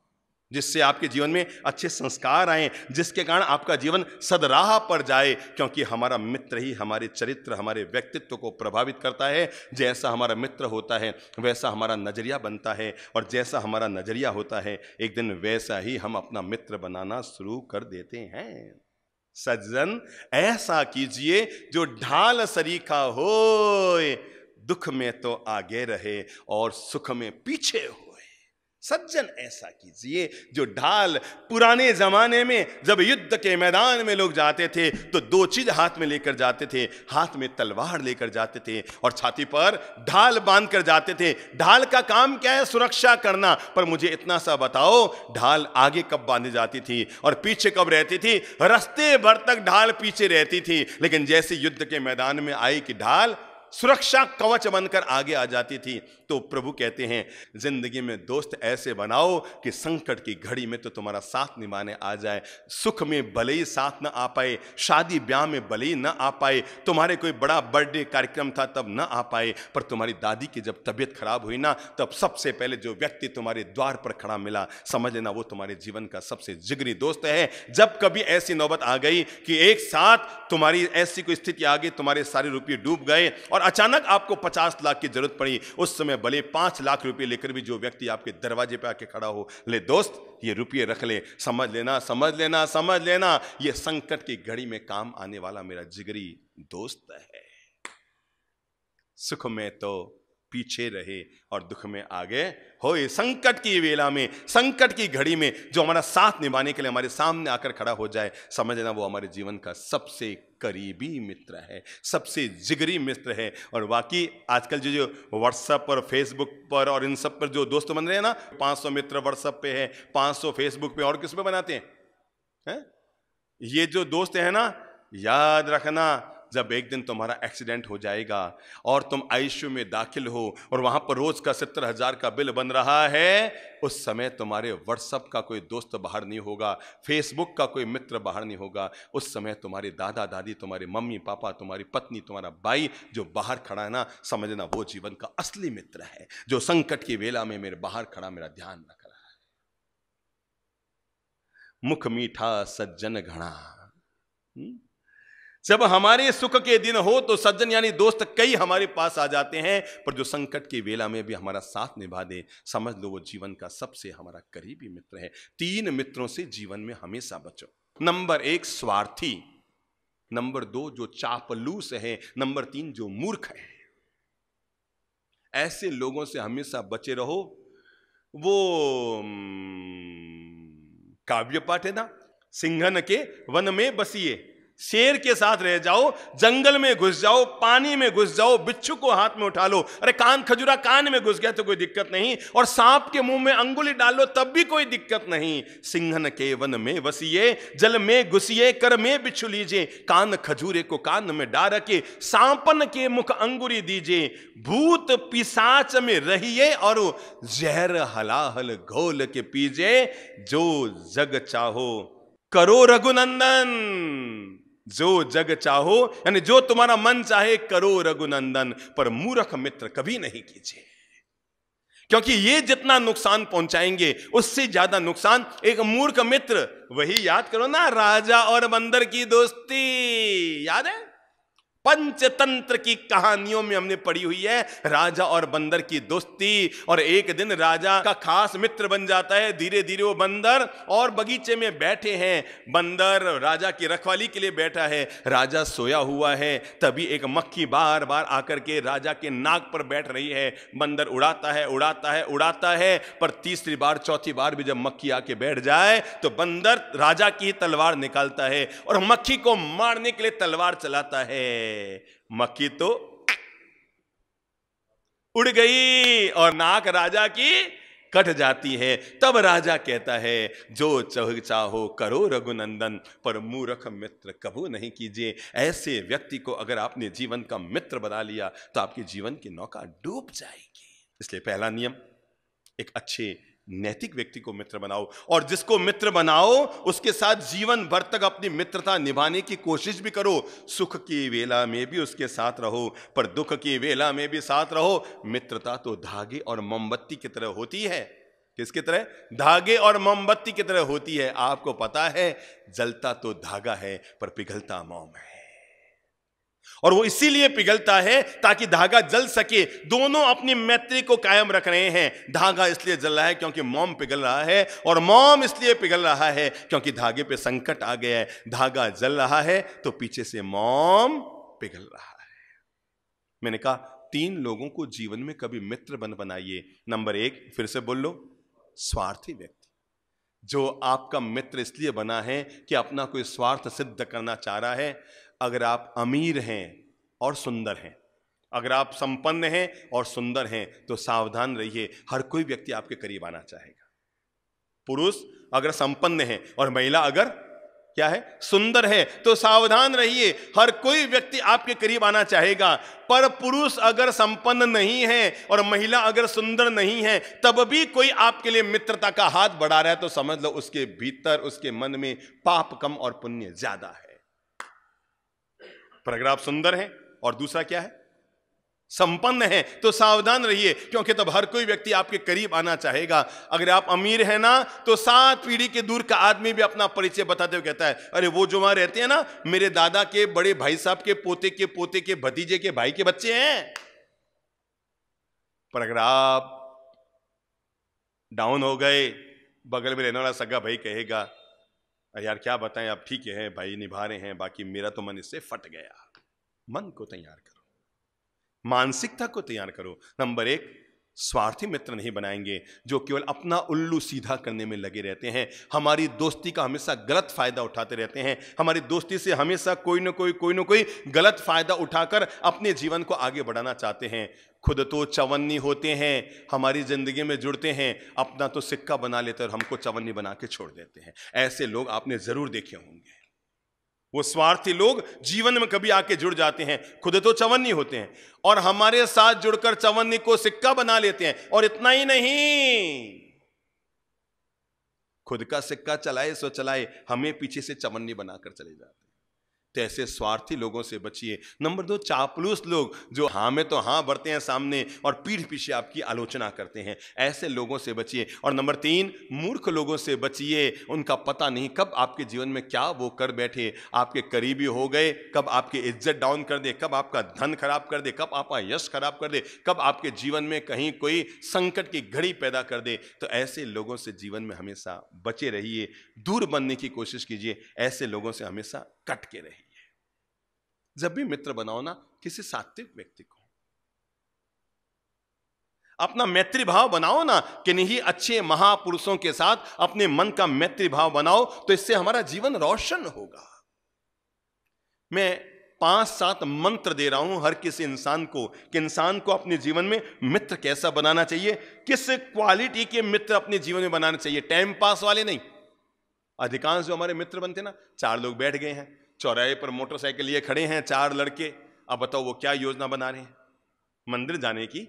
जिससे आपके जीवन में अच्छे संस्कार आए जिसके कारण आपका जीवन सदराह पर जाए क्योंकि हमारा मित्र ही हमारे चरित्र हमारे व्यक्तित्व को प्रभावित करता है जैसा हमारा मित्र होता है वैसा हमारा नज़रिया बनता है और जैसा हमारा नज़रिया होता है एक दिन वैसा ही हम अपना मित्र बनाना शुरू कर देते हैं सज्जन ऐसा कीजिए जो ढाल सरीखा हो दुख में तो आगे रहे और सुख में पीछे हो सज्जन ऐसा कीजिए जो ढाल पुराने जमाने में जब युद्ध के मैदान में लोग जाते थे तो दो चीज हाथ में लेकर जाते थे हाथ में तलवार लेकर जाते थे और छाती पर ढाल बांध कर जाते थे ढाल का काम क्या है सुरक्षा करना पर मुझे इतना सा बताओ ढाल आगे कब बांधी जाती थी और पीछे कब रहती थी रस्ते भर तक ढाल पीछे रहती थी लेकिन जैसे युद्ध के मैदान में आई कि ढाल सुरक्षा कवच बनकर आगे आ जाती थी तो प्रभु कहते हैं जिंदगी में दोस्त ऐसे बनाओ कि संकट की घड़ी में तो तुम्हारा साथ निभाने आ जाए सुख में भले ही साथ न आ पाए शादी ब्याह में भले ही न आ पाए तुम्हारे कोई बड़ा बर्थडे कार्यक्रम था तब न आ पाए पर तुम्हारी दादी की जब तबीयत खराब हुई ना तब सबसे पहले जो व्यक्ति तुम्हारे द्वार पर खड़ा मिला समझ लेना वो तुम्हारे जीवन का सबसे जिगरी दोस्त है जब कभी ऐसी नौबत आ गई कि एक साथ तुम्हारी ऐसी कोई स्थिति आ गई तुम्हारे सारे रुपये डूब गए और अचानक आपको पचास लाख की जरूरत पड़ी उस समय भले पांच लाख रुपए लेकर भी जो व्यक्ति आपके दरवाजे पे आके खड़ा हो ले दोस्त ये रुपये रख ले समझ लेना समझ लेना समझ लेना ये संकट की घड़ी में काम आने वाला मेरा जिगरी दोस्त है सुख में तो पीछे रहे और दुख में आगे हो संकट की वेला में संकट की घड़ी में जो हमारा साथ निभाने के लिए हमारे सामने आकर खड़ा हो जाए समझ लेना वो हमारे जीवन का सबसे करीबी मित्र है सबसे जिगरी मित्र है और बाकी आजकल जो जो व्हाट्सअप और फेसबुक पर और इन सब पर जो दोस्त बन रहे हैं ना 500 मित्र व्हाट्सएप पे पांच 500 फेसबुक पे और किस पे बनाते हैं है? ये जो दोस्त हैं ना याद रखना जब एक दिन तुम्हारा एक्सीडेंट हो जाएगा और तुम आईसीयू में दाखिल हो और वहां पर रोज का सत्तर हजार का बिल बन रहा है उस समय तुम्हारे व्हाट्सअप का कोई दोस्त बाहर नहीं होगा फेसबुक का कोई मित्र बाहर नहीं होगा उस समय तुम्हारे दादा दादी तुम्हारे मम्मी पापा तुम्हारी पत्नी तुम्हारा भाई जो बाहर खड़ा है ना समझना वो जीवन का असली मित्र है जो संकट की वेला में मेरे बाहर खड़ा मेरा ध्यान रख रहा है मुख मीठा सज्जन घड़ा हम्म? जब हमारे सुख के दिन हो तो सज्जन यानी दोस्त कई हमारे पास आ जाते हैं पर जो संकट की वेला में भी हमारा साथ निभा दे समझ लो वो जीवन का सबसे हमारा करीबी मित्र है तीन मित्रों से जीवन में हमेशा बचो नंबर एक स्वार्थी नंबर दो जो चापलूस है नंबर तीन जो मूर्ख है ऐसे लोगों से हमेशा बचे रहो वो काव्य पाठ है ना सिंघन के वन में बसिए शेर के साथ रह जाओ जंगल में घुस जाओ पानी में घुस जाओ बिच्छू को हाथ में उठा लो अरे कान खजूरा कान में घुस गया तो कोई दिक्कत नहीं और सांप के मुंह में अंगुली डालो तब भी कोई दिक्कत नहीं सिंहन के वन में वसीये जल में घुसिए कर में बिच्छू लीजिए कान खजूरे को कान में डाल के सांपन के मुख अंगुरी दीजिए भूत पिसाच में रहिए और जहर हलाहल घोल के पीजे जो जग चाहो करो रघुनंदन जो जग चाहो यानी जो तुम्हारा मन चाहे करो रघुनंदन पर मूर्ख मित्र कभी नहीं कीजिए क्योंकि ये जितना नुकसान पहुंचाएंगे उससे ज्यादा नुकसान एक मूर्ख मित्र वही याद करो ना राजा और बंदर की दोस्ती याद है पंचतंत्र की कहानियों में हमने पढ़ी हुई है राजा और बंदर की दोस्ती और एक दिन राजा का खास मित्र बन जाता है धीरे धीरे वो बंदर और बगीचे में बैठे हैं बंदर राजा की रखवाली के लिए बैठा है राजा सोया हुआ है तभी एक मक्खी बार बार आकर के राजा के नाक पर बैठ रही है बंदर उड़ाता है उड़ाता है उड़ाता है पर तीसरी बार चौथी बार भी जब मक्खी आके बैठ जाए तो बंदर राजा की तलवार निकालता है और मक्खी को मारने के लिए तलवार चलाता है मक्की तो उड़ गई और नाक राजा की कट जाती है तब राजा कहता है जो चह चाहो करो रघुनंदन पर मूर्ख मित्र कबू नहीं कीजिए ऐसे व्यक्ति को अगर आपने जीवन का मित्र बना लिया तो आपके जीवन की नौका डूब जाएगी इसलिए पहला नियम एक अच्छे नैतिक व्यक्ति को मित्र बनाओ और जिसको मित्र बनाओ उसके साथ जीवन भर तक अपनी मित्रता निभाने की कोशिश भी करो सुख की वेला में भी उसके साथ रहो पर दुख की वेला में भी साथ रहो मित्रता तो धागे और मोमबत्ती की तरह होती है किसकी तरह धागे और मोमबत्ती की तरह होती है आपको पता है जलता तो धागा है पर पिघलता मोम है और वो इसीलिए पिघलता है ताकि धागा जल सके दोनों अपनी मैत्री को कायम रख रहे हैं धागा इसलिए जल रहा है क्योंकि मोम पिघल रहा है और मोम इसलिए पिघल रहा है क्योंकि धागे पे संकट आ गया है धागा जल रहा है तो पीछे से मोम पिघल रहा है मैंने कहा तीन लोगों को जीवन में कभी मित्र बन बनाइए नंबर एक फिर से बोल लो स्वार्थी व्यक्ति जो आपका मित्र इसलिए बना है कि अपना कोई स्वार्थ सिद्ध करना चाह रहा है अगर आप अमीर हैं और सुंदर हैं अगर आप संपन्न हैं और सुंदर हैं तो सावधान रहिए हर कोई व्यक्ति आपके करीब आना चाहेगा पुरुष अगर संपन्न है और महिला अगर क्या है सुंदर है तो सावधान रहिए हर कोई व्यक्ति आपके करीब आना चाहेगा पर पुरुष अगर संपन्न नहीं है और महिला अगर सुंदर नहीं है तब भी कोई आपके लिए मित्रता का हाथ बढ़ा रहा है तो समझ लो उसके भीतर उसके मन में पाप कम और पुण्य ज्यादा है आप सुंदर है और दूसरा क्या है संपन्न है तो सावधान रहिए क्योंकि तब हर कोई व्यक्ति आपके करीब आना चाहेगा अगर आप अमीर हैं ना तो सात पीढ़ी के दूर का आदमी भी अपना परिचय बताते हुए कहता है अरे वो जो वहां रहते हैं ना मेरे दादा के बड़े भाई साहब के पोते के पोते के भतीजे के भाई के बच्चे हैं पर अगर आप डाउन हो गए बगल में रहने वाला सगा भाई कहेगा यार क्या बताएं आप ठीक है भाई निभा रहे हैं बाकी मेरा तो मन इससे फट गया मन को तैयार करो मानसिकता को तैयार करो नंबर एक स्वार्थी मित्र नहीं बनाएंगे जो केवल अपना उल्लू सीधा करने में लगे रहते हैं हमारी दोस्ती का हमेशा गलत फ़ायदा उठाते रहते हैं हमारी दोस्ती से हमेशा कोई ना कोई कोई ना कोई गलत फ़ायदा उठाकर अपने जीवन को आगे बढ़ाना चाहते हैं खुद तो चवन्नी होते हैं हमारी ज़िंदगी में जुड़ते हैं अपना तो सिक्का बना लेते और हमको चवन्नी बना के छोड़ देते हैं ऐसे लोग आपने ज़रूर देखे होंगे वो स्वार्थी लोग जीवन में कभी आके जुड़ जाते हैं खुद तो चवन्नी होते हैं और हमारे साथ जुड़कर चवन्नी को सिक्का बना लेते हैं और इतना ही नहीं खुद का सिक्का चलाए सो चलाए हमें पीछे से चवन्नी बनाकर चले जाते तो ऐसे स्वार्थी लोगों से बचिए नंबर दो चापलूस लोग जो हाँ में तो हाँ बढ़ते हैं सामने और पीठ पीछे आपकी आलोचना करते हैं ऐसे लोगों से बचिए और नंबर तीन मूर्ख लोगों से बचिए उनका पता नहीं कब आपके जीवन में क्या वो कर बैठे आपके करीबी हो गए कब आपकी इज्जत डाउन कर दे कब आपका धन खराब कर दे कब आपका यश खराब कर दे कब आपके जीवन में कहीं कोई संकट की घड़ी पैदा कर दे तो ऐसे लोगों से जीवन में हमेशा बचे रहिए दूर बनने की कोशिश कीजिए ऐसे लोगों से हमेशा कट के रहिए जब भी मित्र बनाओ ना किसी सात्विक व्यक्ति को अपना मैत्री भाव बनाओ ना कि नहीं अच्छे महापुरुषों के साथ अपने मन का मैत्री भाव बनाओ तो इससे हमारा जीवन रोशन होगा मैं पांच सात मंत्र दे रहा हूं हर किसी इंसान को कि इंसान को अपने जीवन में मित्र कैसा बनाना चाहिए किस क्वालिटी के मित्र अपने जीवन में बनाना चाहिए टाइम पास वाले नहीं अधिकांश जो हमारे मित्र बनते ना चार लोग बैठ गए हैं चौराहे पर मोटरसाइकिल लिए खड़े हैं चार लड़के अब बताओ वो क्या योजना बना रहे हैं मंदिर जाने की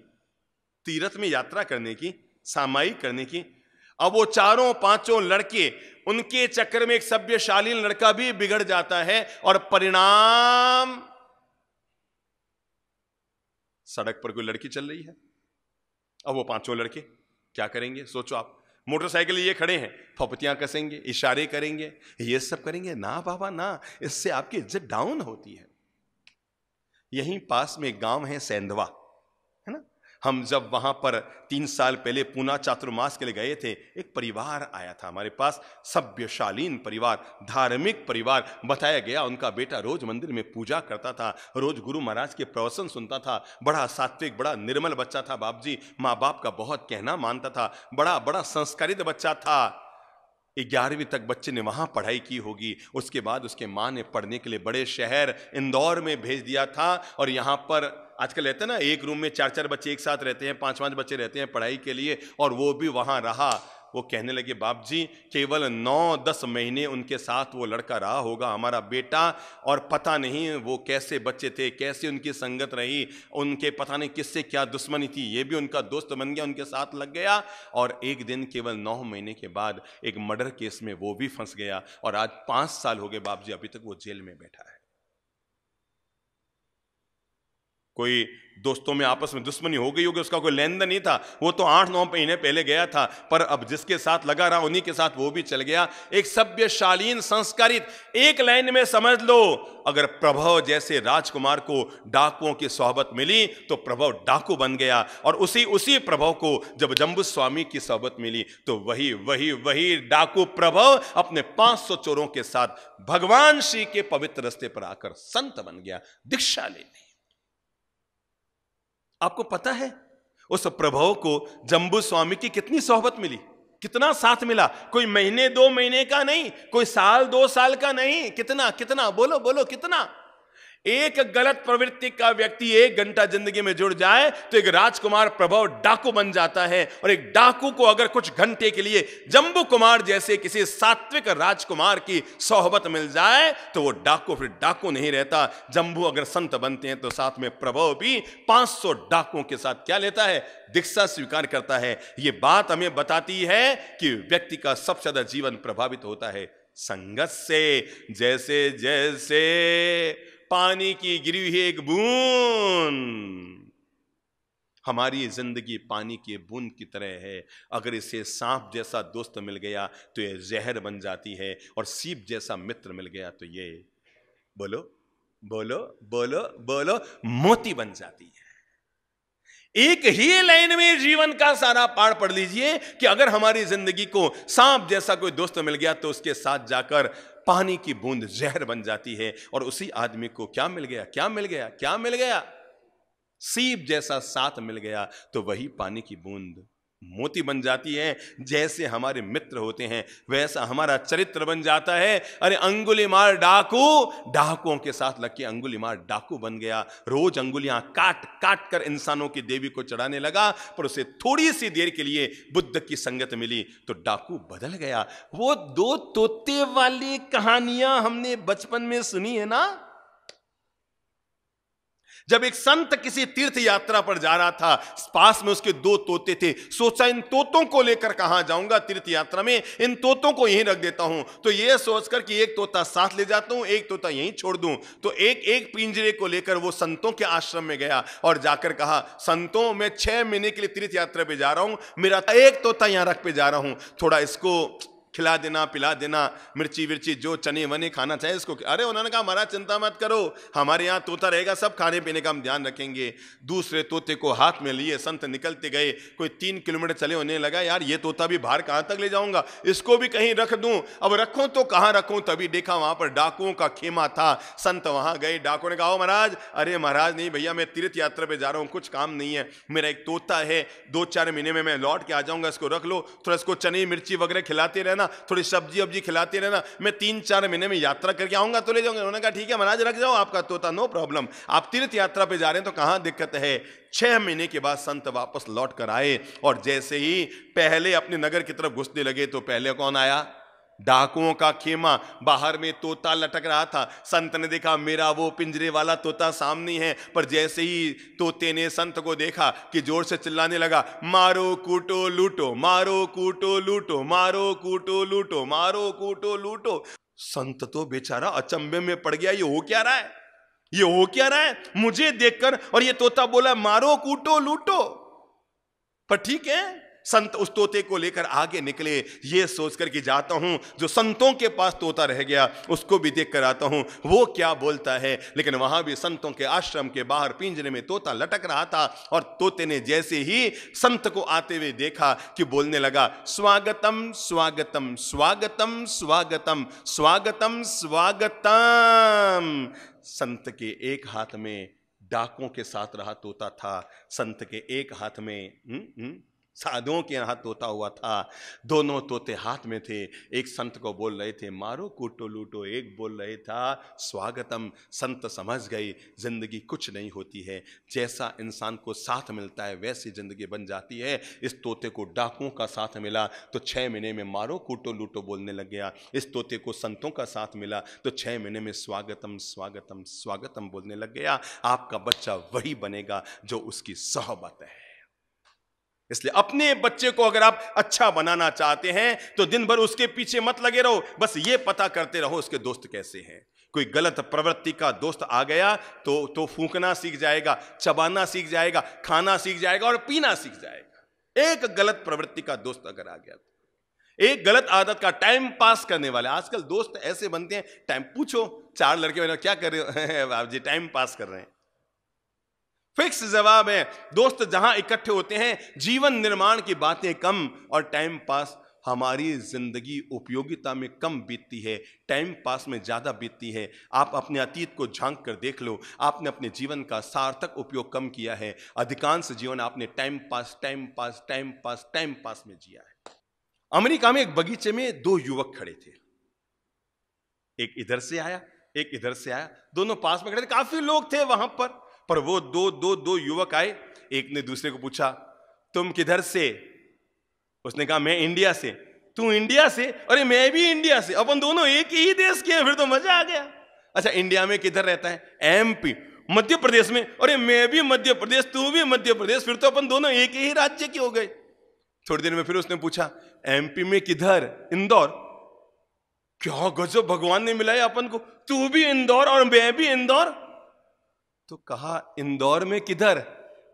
तीर्थ में यात्रा करने की सामायिक करने की अब वो चारों पांचों लड़के उनके चक्कर में एक सभ्यशाली लड़का भी बिगड़ जाता है और परिणाम सड़क पर कोई लड़की चल रही है अब वो पांचों लड़के क्या करेंगे सोचो आप मोटरसाइकिल ये खड़े हैं फपतियाँ कसेंगे इशारे करेंगे ये सब करेंगे ना बाबा ना इससे आपकी इज्जत डाउन होती है यहीं पास में गांव है सेंधवा हम जब वहाँ पर तीन साल पहले पूना चातुर्मास के लिए गए थे एक परिवार आया था हमारे पास सभ्यशालीन परिवार धार्मिक परिवार बताया गया उनका बेटा रोज मंदिर में पूजा करता था रोज गुरु महाराज के प्रवचन सुनता था बड़ा सात्विक बड़ा निर्मल बच्चा था बाप जी माँ बाप का बहुत कहना मानता था बड़ा बड़ा संस्कारित बच्चा था ग्यारहवीं तक बच्चे ने वहाँ पढ़ाई की होगी उसके बाद उसके माँ ने पढ़ने के लिए बड़े शहर इंदौर में भेज दिया था और यहाँ पर आजकल रहते हैं ना एक रूम में चार चार बच्चे एक साथ रहते हैं पांच पांच बच्चे रहते हैं पढ़ाई के लिए और वो भी वहाँ रहा वो कहने लगे बाप जी केवल नौ दस महीने उनके साथ वो लड़का रहा होगा हमारा बेटा और पता नहीं वो कैसे बच्चे थे कैसे उनकी संगत रही उनके पता नहीं किससे क्या दुश्मनी थी ये भी उनका दोस्त बन गया उनके साथ लग गया और एक दिन केवल नौ महीने के बाद एक मर्डर केस में वो भी फंस गया और आज पाँच साल हो गए बाप जी अभी तक वो जेल में बैठा है कोई दोस्तों में आपस में दुश्मनी हो गई होगी उसका कोई लेन देन नहीं था वो तो आठ नौ महीने पहले गया था पर अब जिसके साथ लगा रहा उन्हीं के साथ वो भी चल गया एक सभ्यशालीन संस्कारित एक लाइन में समझ लो अगर प्रभव जैसे राजकुमार को डाकुओं की सोहबत मिली तो प्रभव डाकू बन गया और उसी उसी प्रभव को जब जम्बु स्वामी की सोहबत मिली तो वही वही वही डाकू प्रभव अपने पांच चोरों के साथ भगवान श्री के पवित्र रस्ते पर आकर संत बन गया दीक्षा ले ली आपको पता है उस प्रभव को जम्बू स्वामी की कितनी सोहबत मिली कितना साथ मिला कोई महीने दो महीने का नहीं कोई साल दो साल का नहीं कितना कितना बोलो बोलो कितना एक गलत प्रवृत्ति का व्यक्ति एक घंटा जिंदगी में जुड़ जाए तो एक राजकुमार प्रभाव डाकू बन जाता है और एक डाकू को अगर कुछ घंटे के लिए जम्बू कुमार जैसे किसी सात्विक राजकुमार की सोहबत मिल जाए तो वो डाकू फिर डाकू नहीं रहता जम्बू अगर संत बनते हैं तो साथ में प्रभाव भी 500 डाकुओं के साथ क्या लेता है दीक्षा स्वीकार करता है ये बात हमें बताती है कि व्यक्ति का सबसे ज्यादा जीवन प्रभावित होता है संगत से जैसे जैसे पानी की गिरी हुई एक बूंद हमारी जिंदगी पानी की बूंद की तरह है अगर इसे सांप जैसा दोस्त मिल गया तो यह जहर बन जाती है और सीप जैसा मित्र मिल गया तो ये बोलो बोलो बोलो बोलो मोती बन जाती है एक ही लाइन में जीवन का सारा पार पढ़ लीजिए कि अगर हमारी जिंदगी को सांप जैसा कोई दोस्त मिल गया तो उसके साथ जाकर पानी की बूंद जहर बन जाती है और उसी आदमी को क्या मिल गया क्या मिल गया क्या मिल गया सीप जैसा साथ मिल गया तो वही पानी की बूंद मोती बन जाती है जैसे हमारे मित्र होते हैं वैसा हमारा चरित्र बन जाता है अरे अंगुली मार डाकू डाकुओं के साथ लग के अंगुली मार डाकू बन गया रोज अंगुलियां काट काट कर इंसानों की देवी को चढ़ाने लगा पर उसे थोड़ी सी देर के लिए बुद्ध की संगत मिली तो डाकू बदल गया वो दो तोते वाली कहानियां हमने बचपन में सुनी है ना जब एक संत किसी तीर्थ यात्रा पर जा रहा था पास में उसके दो तोते थे सोचा इन तोतों को लेकर कहां जाऊंगा तीर्थ यात्रा में इन तोतों को यहीं रख देता हूं तो यह सोचकर कि एक तोता साथ ले जाता हूं एक तोता यहीं छोड़ दूं तो एक एक पिंजरे को लेकर वो संतों के आश्रम में गया और जाकर कहा संतों मैं छह महीने के लिए तीर्थ यात्रा पे जा रहा हूं मेरा एक तोता यहां रख पे जा रहा हूं थोड़ा इसको खिला देना पिला देना मिर्ची विर्ची जो चने वने खाना चाहे उसको अरे उन्होंने कहा महाराज चिंता मत करो हमारे यहाँ तोता रहेगा सब खाने पीने का हम ध्यान रखेंगे दूसरे तोते को हाथ में लिए संत निकलते गए कोई तीन किलोमीटर चले होने लगा यार ये तोता भी बाहर कहाँ तक ले जाऊंगा इसको भी कहीं रख दूँ अब रखो तो कहाँ रखूँ तभी देखा वहां पर डाकुओं का खेमा था संत वहां गए डाकुओं ने कहा महाराज अरे महाराज नहीं भैया मैं तीर्थ यात्रा पे जा रहा हूँ कुछ काम नहीं है मेरा एक तोता है दो चार महीने में मैं लौट के आ जाऊंगा इसको रख लो थोड़ा इसको चने मिर्ची वगैरह खिलाते रहना रहना थोड़ी सब्जी वब्जी खिलाते रहना मैं तीन चार महीने में यात्रा करके आऊँगा तो ले जाऊँगा उन्होंने कहा ठीक है महाराज रख जाओ आपका तोता नो प्रॉब्लम आप तीर्थ यात्रा पर जा रहे हैं तो कहाँ दिक्कत है छह महीने के बाद संत वापस लौट कर आए और जैसे ही पहले अपने नगर की तरफ घुसने लगे तो पहले कौन आया डाकुओं का खेमा बाहर में तोता लटक रहा था संत ने देखा मेरा वो पिंजरे वाला तोता सामने है पर जैसे ही तोते ने संत को देखा कि जोर से चिल्लाने लगा मारो कूटो लूटो मारो कूटो लूटो मारो कूटो लूटो मारो कूटो लूटो संत तो बेचारा अचंभे में पड़ गया ये हो क्या रहा है ये हो क्या रहा है मुझे देखकर और ये तोता बोला मारो कूटो लूटो पर ठीक है संत उस तोते को लेकर आगे निकले ये सोच कर कि जाता हूँ जो संतों के पास तोता रह गया उसको भी देख कर आता हूँ वो क्या बोलता है लेकिन वहाँ भी संतों के आश्रम के बाहर पिंजरे में तोता लटक रहा था और तोते ने जैसे ही संत को आते हुए देखा कि बोलने लगा स्वागतम स्वागतम स्वागतम स्वागतम स्वागतम स्वागतम संत के एक हाथ में डाकों के साथ रहा तोता था संत के एक हाथ में हुँ, हम्म, हुँ, हम्म, साधुओं के यहाँ तोता हुआ था दोनों तोते हाथ में थे एक संत को बोल रहे थे मारो कूटो लूटो एक बोल रहे था स्वागतम संत समझ गई जिंदगी कुछ नहीं होती है जैसा इंसान को साथ मिलता है वैसी जिंदगी बन जाती है इस तोते को डाकुओं का साथ मिला तो छः महीने में मारो कूटो लूटो बोलने लग गया इस तोते को संतों का साथ मिला तो छः महीने में स्वागतम स्वागतम स्वागतम बोलने लग गया आपका बच्चा वही बनेगा जो उसकी सहबत है इसलिए अपने बच्चे को अगर आप अच्छा बनाना चाहते हैं तो दिन भर उसके पीछे मत लगे रहो बस ये पता करते रहो उसके दोस्त कैसे हैं कोई गलत प्रवृत्ति का दोस्त आ गया तो तो फूकना सीख जाएगा चबाना सीख जाएगा खाना सीख जाएगा और पीना सीख जाएगा एक गलत प्रवृत्ति का दोस्त अगर आ गया तो एक गलत आदत का टाइम पास करने वाले आजकल दोस्त ऐसे बनते हैं टाइम पूछो चार लड़के क्या कर रहे हो आप जी टाइम पास कर रहे हैं फिक्स जवाब है दोस्त जहां इकट्ठे होते हैं जीवन निर्माण की बातें कम और टाइम पास हमारी जिंदगी उपयोगिता में कम बीतती है टाइम पास में ज़्यादा बीतती है आप अपने अतीत को झांक कर देख लो आपने अपने जीवन का सार्थक उपयोग कम किया है अधिकांश जीवन आपने time pass time pass time pass time pass में जिया है अमेरिका में एक बगीचे में दो युवक खड़े थे एक इधर से आया एक इधर से आया दोनों पास में खड़े थे काफी लोग थे वहां पर पर वो दो दो दो युवक आए एक ने दूसरे को पूछा तुम किधर से उसने कहा मैं इंडिया से तू इंडिया से अरे मैं भी इंडिया से अपन दोनों एक ही देश के हैं फिर तो मजा आ गया अच्छा इंडिया में किधर रहता है एमपी मध्य प्रदेश में अरे मैं भी मध्य प्रदेश तू भी मध्य प्रदेश फिर तो अपन दोनों एक ही राज्य के हो गए थोड़ी देर में फिर उसने पूछा एमपी में किधर इंदौर क्या गजब भगवान ने मिलाया अपन को तू भी इंदौर और मैं भी इंदौर तो कहा इंदौर में किधर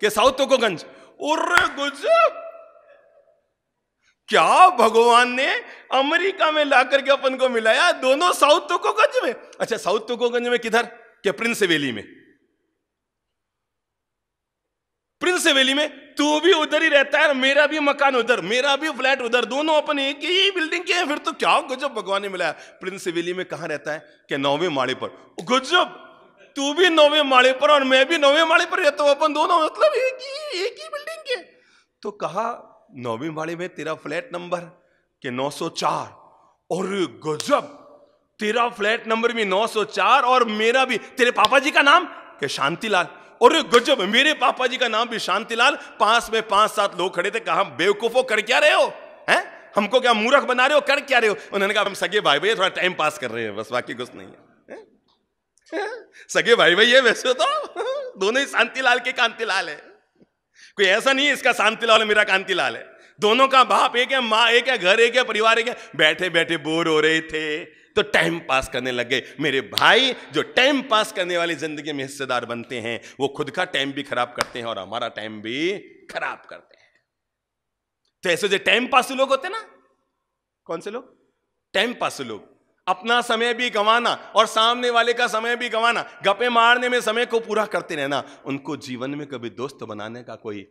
के साउथ तोकोगंज उर्रे गुजब क्या भगवान ने अमेरिका में लाकर के अपन को मिलाया दोनों साउथ तोकोगंज में अच्छा साउथ तोकोगंज में किधर क्या प्रिंस वेली में प्रिंस वेली में तू भी उधर ही रहता है मेरा भी मकान उधर मेरा भी फ्लैट उधर दोनों अपन एक ही बिल्डिंग के हैं फिर तो क्या गुजब भगवान ने मिलाया प्रिंस वेली में कहा रहता है क्या नौवे माड़े पर गुजब तू भी नौवे माड़े पर और मैं भी नौवे माड़े पर रहता तो अपन दोनों मतलब एक ही एक ही बिल्डिंग के तो कहा नौवीं माड़े में तेरा फ्लैट नंबर के 904 और गजब तेरा फ्लैट नंबर भी 904 और मेरा भी तेरे पापा जी का नाम के शांतिलाल और गजब मेरे पापा जी का नाम भी शांतिलाल पास में पांच सात लोग खड़े थे कहा बेवकूफो कर क्या रहे हो हैं हमको क्या मूर्ख बना रहे हो कर क्या रहे हो उन्होंने कहा हम सगे भाई भैया थोड़ा टाइम पास कर रहे हैं बस बाकी कुछ नहीं है सगे भाई भाई है वैसे तो दोनों ही शांतिलाल के कांतिलाल है कोई ऐसा नहीं है इसका शांतिलाल मेरा कांतिलाल है दोनों का बाप एक है माँ एक है घर एक है परिवार एक है बैठे बैठे बोर हो रहे थे तो टाइम पास करने लग गए मेरे भाई जो टाइम पास करने वाली जिंदगी में हिस्सेदार बनते हैं वो खुद का टाइम भी खराब करते हैं और हमारा टाइम भी खराब करते हैं तो ऐसे जो टाइम पास लोग होते ना कौन से लोग टाइम पास लोग अपना समय भी गंवाना और सामने वाले का समय भी गंवाना गपे मारने में समय को पूरा करते रहना उनको जीवन में कभी दोस्त बनाने का कोई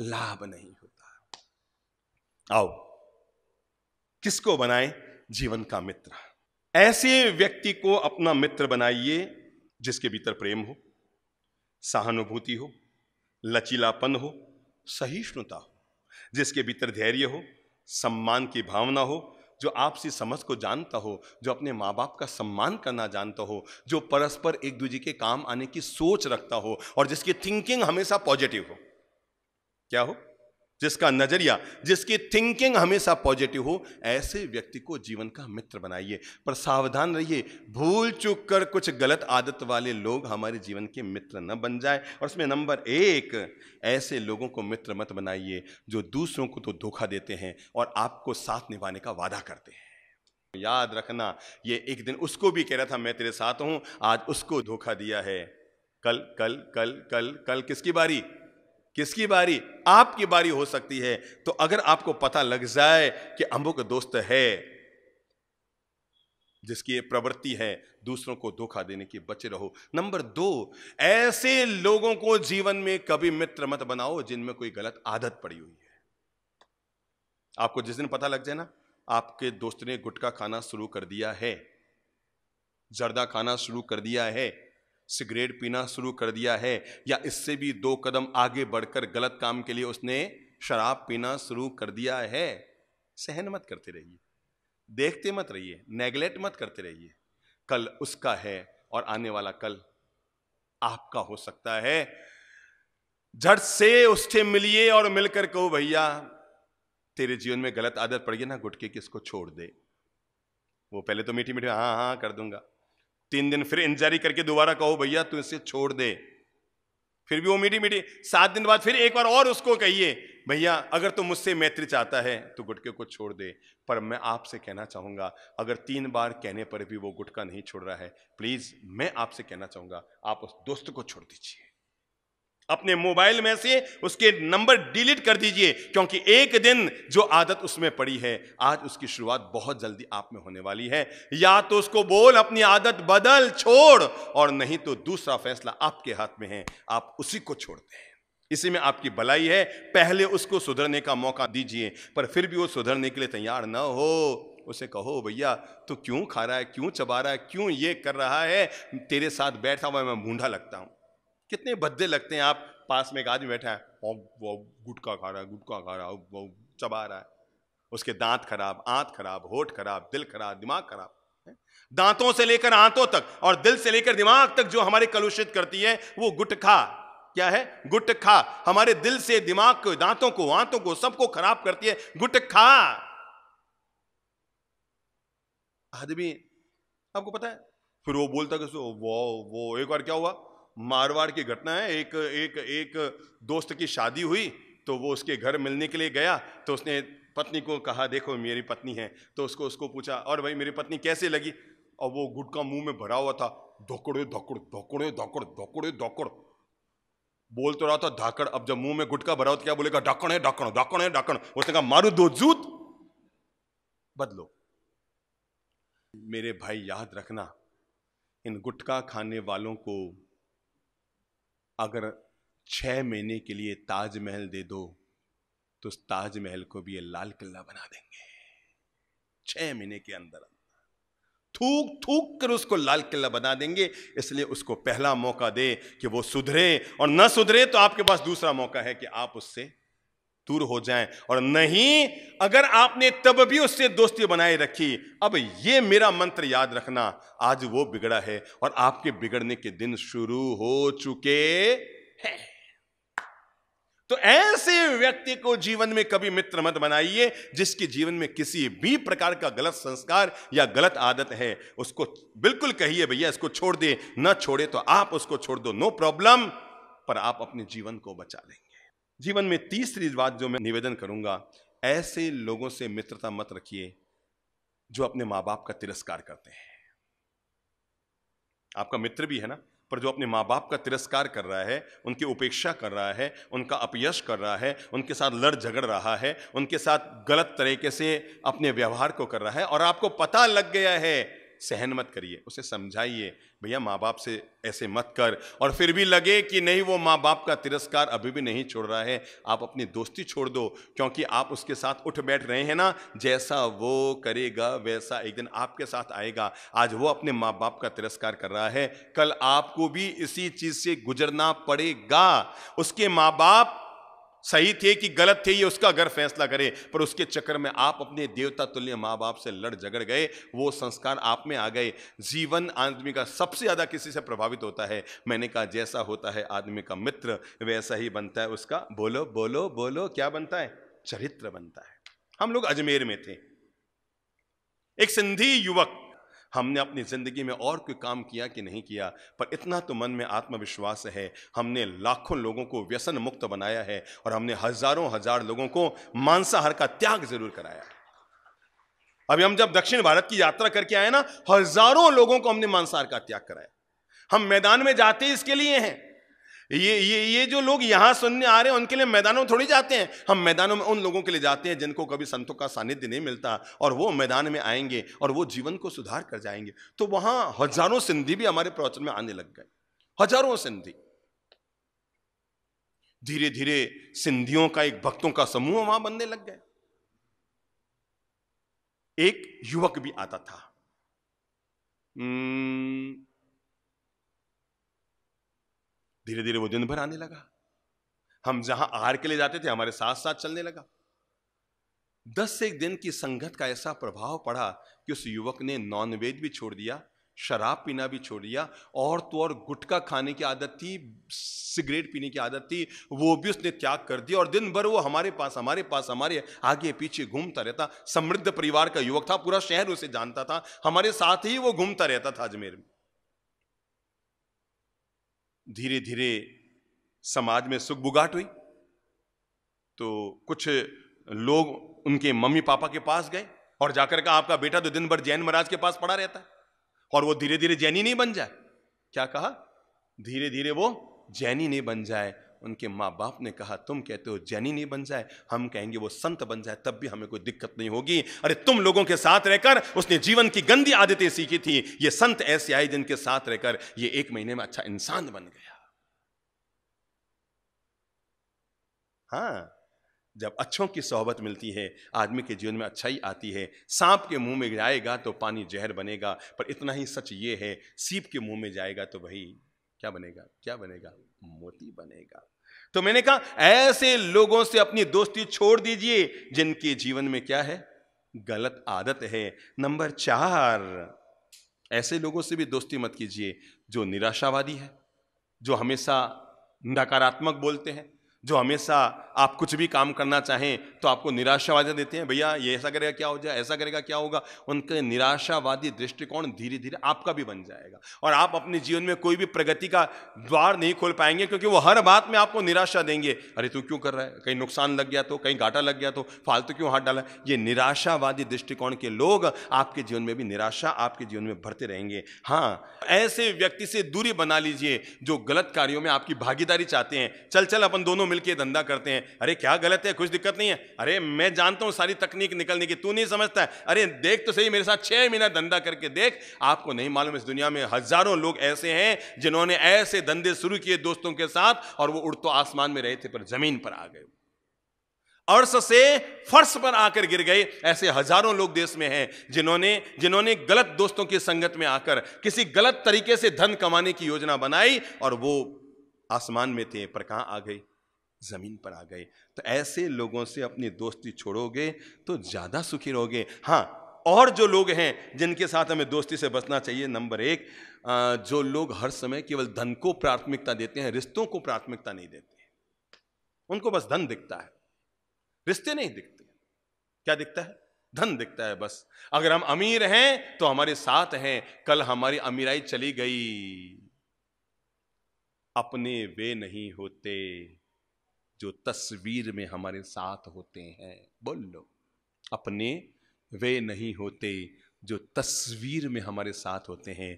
लाभ नहीं होता आओ किसको बनाए जीवन का मित्र ऐसे व्यक्ति को अपना मित्र बनाइए जिसके भीतर प्रेम हो सहानुभूति हो लचीलापन हो सहिष्णुता हो जिसके भीतर धैर्य हो सम्मान की भावना हो जो आपसी समझ को जानता हो जो अपने माँ बाप का सम्मान करना जानता हो जो परस्पर एक दूजे के काम आने की सोच रखता हो और जिसकी थिंकिंग हमेशा पॉजिटिव हो क्या हो जिसका नजरिया जिसकी थिंकिंग हमेशा पॉजिटिव हो ऐसे व्यक्ति को जीवन का मित्र बनाइए पर सावधान रहिए भूल चूक कर कुछ गलत आदत वाले लोग हमारे जीवन के मित्र न बन जाए और इसमें नंबर एक ऐसे लोगों को मित्र मत बनाइए जो दूसरों को तो धोखा देते हैं और आपको साथ निभाने का वादा करते हैं याद रखना ये एक दिन उसको भी कह रहा था मैं तेरे साथ हूं आज उसको धोखा दिया है कल कल कल कल कल किसकी बारी किसकी बारी आपकी बारी हो सकती है तो अगर आपको पता लग जाए कि अमुक दोस्त है जिसकी प्रवृत्ति है दूसरों को धोखा देने की बचे रहो नंबर दो ऐसे लोगों को जीवन में कभी मित्र मत बनाओ जिनमें कोई गलत आदत पड़ी हुई है आपको जिस दिन पता लग जाए ना आपके दोस्त ने गुटखा खाना शुरू कर दिया है जर्दा खाना शुरू कर दिया है सिगरेट पीना शुरू कर दिया है या इससे भी दो कदम आगे बढ़कर गलत काम के लिए उसने शराब पीना शुरू कर दिया है सहन मत करते रहिए देखते मत रहिए नेगलेक्ट मत करते रहिए कल उसका है और आने वाला कल आपका हो सकता है झट से उससे मिलिए और मिलकर कहो भैया तेरे जीवन में गलत आदत पड़ गई ना गुटके की इसको छोड़ दे वो पहले तो मीठी मीठी हाँ, हाँ हाँ कर दूंगा तीन दिन फिर इंजारी करके दोबारा कहो भैया तू इसे छोड़ दे फिर भी वो मीठी मीठी सात दिन बाद फिर एक बार और उसको कहिए भैया अगर तुम तो मुझसे मैत्री चाहता है तो गुटके को छोड़ दे पर मैं आपसे कहना चाहूँगा अगर तीन बार कहने पर भी वो गुटका नहीं छोड़ रहा है प्लीज़ मैं आपसे कहना चाहूँगा आप उस दोस्त को छोड़ दीजिए अपने मोबाइल में से उसके नंबर डिलीट कर दीजिए क्योंकि एक दिन जो आदत उसमें पड़ी है आज उसकी शुरुआत बहुत जल्दी आप में होने वाली है या तो उसको बोल अपनी आदत बदल छोड़ और नहीं तो दूसरा फैसला आपके हाथ में है आप उसी को छोड़ते हैं इसी में आपकी भलाई है पहले उसको सुधरने का मौका दीजिए पर फिर भी वो सुधरने के लिए तैयार ना हो उसे कहो भैया तू क्यों खा रहा है क्यों चबा रहा है क्यों ये कर रहा है तेरे साथ बैठा हुआ मैं भूढ़ा लगता हूँ कितने भद्दे लगते हैं आप पास में एक आदमी बैठा है वो गुटका खा रहा है गुटका खा रहा है वो चबा रहा है उसके दांत खराब आंत खराब होठ खराब दिल खराब दिमाग खराब दांतों से लेकर आंतों तक और दिल से लेकर दिमाग तक जो हमारे कलुषित करती है वो गुटखा क्या है गुटखा हमारे दिल से दिमाग को दांतों को आंतों को सबको खराब करती है गुटखा आदमी आपको पता है फिर वो बोलता कि वो वो एक बार क्या हुआ मारवाड़ की घटना है एक एक एक दोस्त की शादी हुई तो वो उसके घर मिलने के लिए गया तो उसने पत्नी को कहा देखो मेरी पत्नी है तो उसको उसको पूछा और भाई मेरी पत्नी कैसे लगी और वो गुटका मुंह में भरा हुआ था धोकड़े धोकड़ धोकड़े धोकड़ धोकड़े धोकड़ बोल तो रहा था धाकड़ अब जब मुंह में गुटका भरा हो तो क्या बोलेगा डाकण है डाकण डाकण है डाकण उसने कहा मारू दो जूत बदलो मेरे भाई याद रखना इन गुटका खाने वालों को अगर छः महीने के लिए ताजमहल दे दो तो उस ताजमहल को भी ये लाल किला बना देंगे छः महीने के अंदर थूक थूक कर उसको लाल किला बना देंगे इसलिए उसको पहला मौका दे कि वो सुधरे और न सुधरे तो आपके पास दूसरा मौका है कि आप उससे दूर हो जाएं और नहीं अगर आपने तब भी उससे दोस्ती बनाए रखी अब ये मेरा मंत्र याद रखना आज वो बिगड़ा है और आपके बिगड़ने के दिन शुरू हो चुके हैं तो ऐसे व्यक्ति को जीवन में कभी मित्र मत बनाइए जिसके जीवन में किसी भी प्रकार का गलत संस्कार या गलत आदत है उसको बिल्कुल कहिए भैया इसको छोड़ दे ना छोड़े तो आप उसको छोड़ दो नो प्रॉब्लम पर आप अपने जीवन को बचा लेंगे जीवन में तीसरी बात जो मैं निवेदन करूंगा ऐसे लोगों से मित्रता मत रखिए जो अपने माँ बाप का तिरस्कार करते हैं आपका मित्र भी है ना पर जो अपने माँ बाप का तिरस्कार कर रहा है उनकी उपेक्षा कर रहा है उनका अपयश कर रहा है उनके साथ लड़ झगड़ रहा है उनके साथ गलत तरीके से अपने व्यवहार को कर रहा है और आपको पता लग गया है सहन मत करिए उसे समझाइए भैया माँ बाप से ऐसे मत कर और फिर भी लगे कि नहीं वो माँ बाप का तिरस्कार अभी भी नहीं छोड़ रहा है आप अपनी दोस्ती छोड़ दो क्योंकि आप उसके साथ उठ बैठ रहे हैं ना जैसा वो करेगा वैसा एक दिन आपके साथ आएगा आज वो अपने माँ बाप का तिरस्कार कर रहा है कल आपको भी इसी चीज़ से गुजरना पड़ेगा उसके माँ बाप सही थे कि गलत थे ये उसका घर फैसला करे पर उसके चक्कर में आप अपने देवता तुल्य माँ बाप से लड़ झगड़ गए वो संस्कार आप में आ गए जीवन आदमी का सबसे ज़्यादा किसी से प्रभावित होता है मैंने कहा जैसा होता है आदमी का मित्र वैसा ही बनता है उसका बोलो बोलो बोलो क्या बनता है चरित्र बनता है हम लोग अजमेर में थे एक सिंधी युवक हमने अपनी ज़िंदगी में और कोई काम किया कि नहीं किया पर इतना तो मन में आत्मविश्वास है हमने लाखों लोगों को व्यसन मुक्त बनाया है और हमने हज़ारों हज़ार लोगों को मांसाहार का त्याग ज़रूर कराया है अभी हम जब दक्षिण भारत की यात्रा करके आए ना हज़ारों लोगों को हमने मांसाहार का त्याग कराया हम मैदान में जाते इसके लिए हैं ये ये ये जो लोग यहाँ सुनने आ रहे हैं उनके लिए मैदानों में थोड़ी जाते हैं हम मैदानों में उन लोगों के लिए जाते हैं जिनको कभी संतों का सानिध्य नहीं मिलता और वो मैदान में आएंगे और वो जीवन को सुधार कर जाएंगे तो वहाँ हजारों सिंधी भी हमारे प्रवचन में आने लग गए हजारों सिंधी धीरे धीरे सिंधियों का एक भक्तों का समूह वहां बनने लग गए एक युवक भी आता था धीरे धीरे वो दिन भर आने लगा हम जहां आहार के लिए जाते थे हमारे साथ साथ चलने लगा दस से एक दिन की संगत का ऐसा प्रभाव पड़ा कि उस युवक ने नॉनवेज भी छोड़ दिया शराब पीना भी छोड़ दिया और तो और गुटखा खाने की आदत थी सिगरेट पीने की आदत थी वो भी उसने त्याग कर दिया और दिन भर वो हमारे पास हमारे पास हमारे आगे पीछे घूमता रहता समृद्ध परिवार का युवक था पूरा शहर उसे जानता था हमारे साथ ही वो घूमता रहता था अजमेर में धीरे धीरे समाज में सुख बुगाट हुई तो कुछ लोग उनके मम्मी पापा के पास गए और जाकर कहा आपका बेटा तो दिन भर जैन महाराज के पास पड़ा रहता है और वो धीरे धीरे जैनी नहीं बन जाए क्या कहा धीरे धीरे वो जैनी नहीं बन जाए उनके माँ बाप ने कहा तुम कहते हो जैनी नहीं बन जाए हम कहेंगे वो संत बन जाए तब भी हमें कोई दिक्कत नहीं होगी अरे तुम लोगों के साथ रहकर उसने जीवन की गंदी आदतें सीखी थी ये संत ऐसे आए जिनके साथ रहकर ये एक महीने में अच्छा इंसान बन गया हाँ जब अच्छों की सोहबत मिलती है आदमी के जीवन में अच्छाई आती है सांप के मुंह में जाएगा तो पानी जहर बनेगा पर इतना ही सच ये है सीप के मुंह में जाएगा तो भाई क्या बनेगा क्या बनेगा मोती बनेगा तो मैंने कहा ऐसे लोगों से अपनी दोस्ती छोड़ दीजिए जिनके जीवन में क्या है गलत आदत है नंबर चार ऐसे लोगों से भी दोस्ती मत कीजिए जो निराशावादी है जो हमेशा नकारात्मक बोलते हैं जो हमेशा आप कुछ भी काम करना चाहें तो आपको निराशावादी देते हैं भैया ये ऐसा करेगा क्या हो जाए ऐसा करेगा क्या होगा उनके निराशावादी दृष्टिकोण धीरे धीरे आपका भी बन जाएगा और आप अपने जीवन में कोई भी प्रगति का द्वार नहीं खोल पाएंगे क्योंकि वो हर बात में आपको निराशा देंगे अरे तू क्यों कर रहा है कहीं नुकसान लग गया तो कहीं घाटा लग गया तो फालतू क्यों हाथ डाला ये निराशावादी दृष्टिकोण के लोग आपके जीवन में भी निराशा आपके जीवन में भरते रहेंगे हाँ ऐसे व्यक्ति से दूरी बना लीजिए जो गलत कार्यों में आपकी भागीदारी चाहते हैं चल चल अपन दोनों मिलके धंधा करते हैं अरे क्या गलत है कुछ दिक्कत नहीं है अरे मैं जानता हूँ सारी तकनीक निकलने की तू नहीं समझता अरे देख तो सही मेरे साथ छः महीना धंधा करके देख आपको नहीं मालूम इस दुनिया में हज़ारों लोग ऐसे हैं जिन्होंने ऐसे धंधे शुरू किए दोस्तों के साथ और वो उड़ तो आसमान में रहे थे पर ज़मीन पर आ गए अर्श से फर्श पर आकर गिर गए ऐसे हजारों लोग देश में हैं जिन्होंने जिन्होंने गलत दोस्तों की संगत में आकर किसी गलत तरीके से धन कमाने की योजना बनाई और वो आसमान में थे पर कहां आ गई ज़मीन पर आ गए तो ऐसे लोगों से अपनी दोस्ती छोड़ोगे तो ज़्यादा सुखी रहोगे हाँ और जो लोग हैं जिनके साथ हमें दोस्ती से बचना चाहिए नंबर एक जो लोग हर समय केवल धन को प्राथमिकता देते हैं रिश्तों को प्राथमिकता नहीं देते उनको बस धन दिखता है रिश्ते नहीं दिखते क्या दिखता है धन दिखता है बस अगर हम अमीर हैं तो हमारे साथ हैं कल हमारी अमीराई चली गई अपने वे नहीं होते जो तस्वीर में हमारे साथ होते हैं बोल लो अपने वे नहीं होते जो तस्वीर में हमारे साथ होते हैं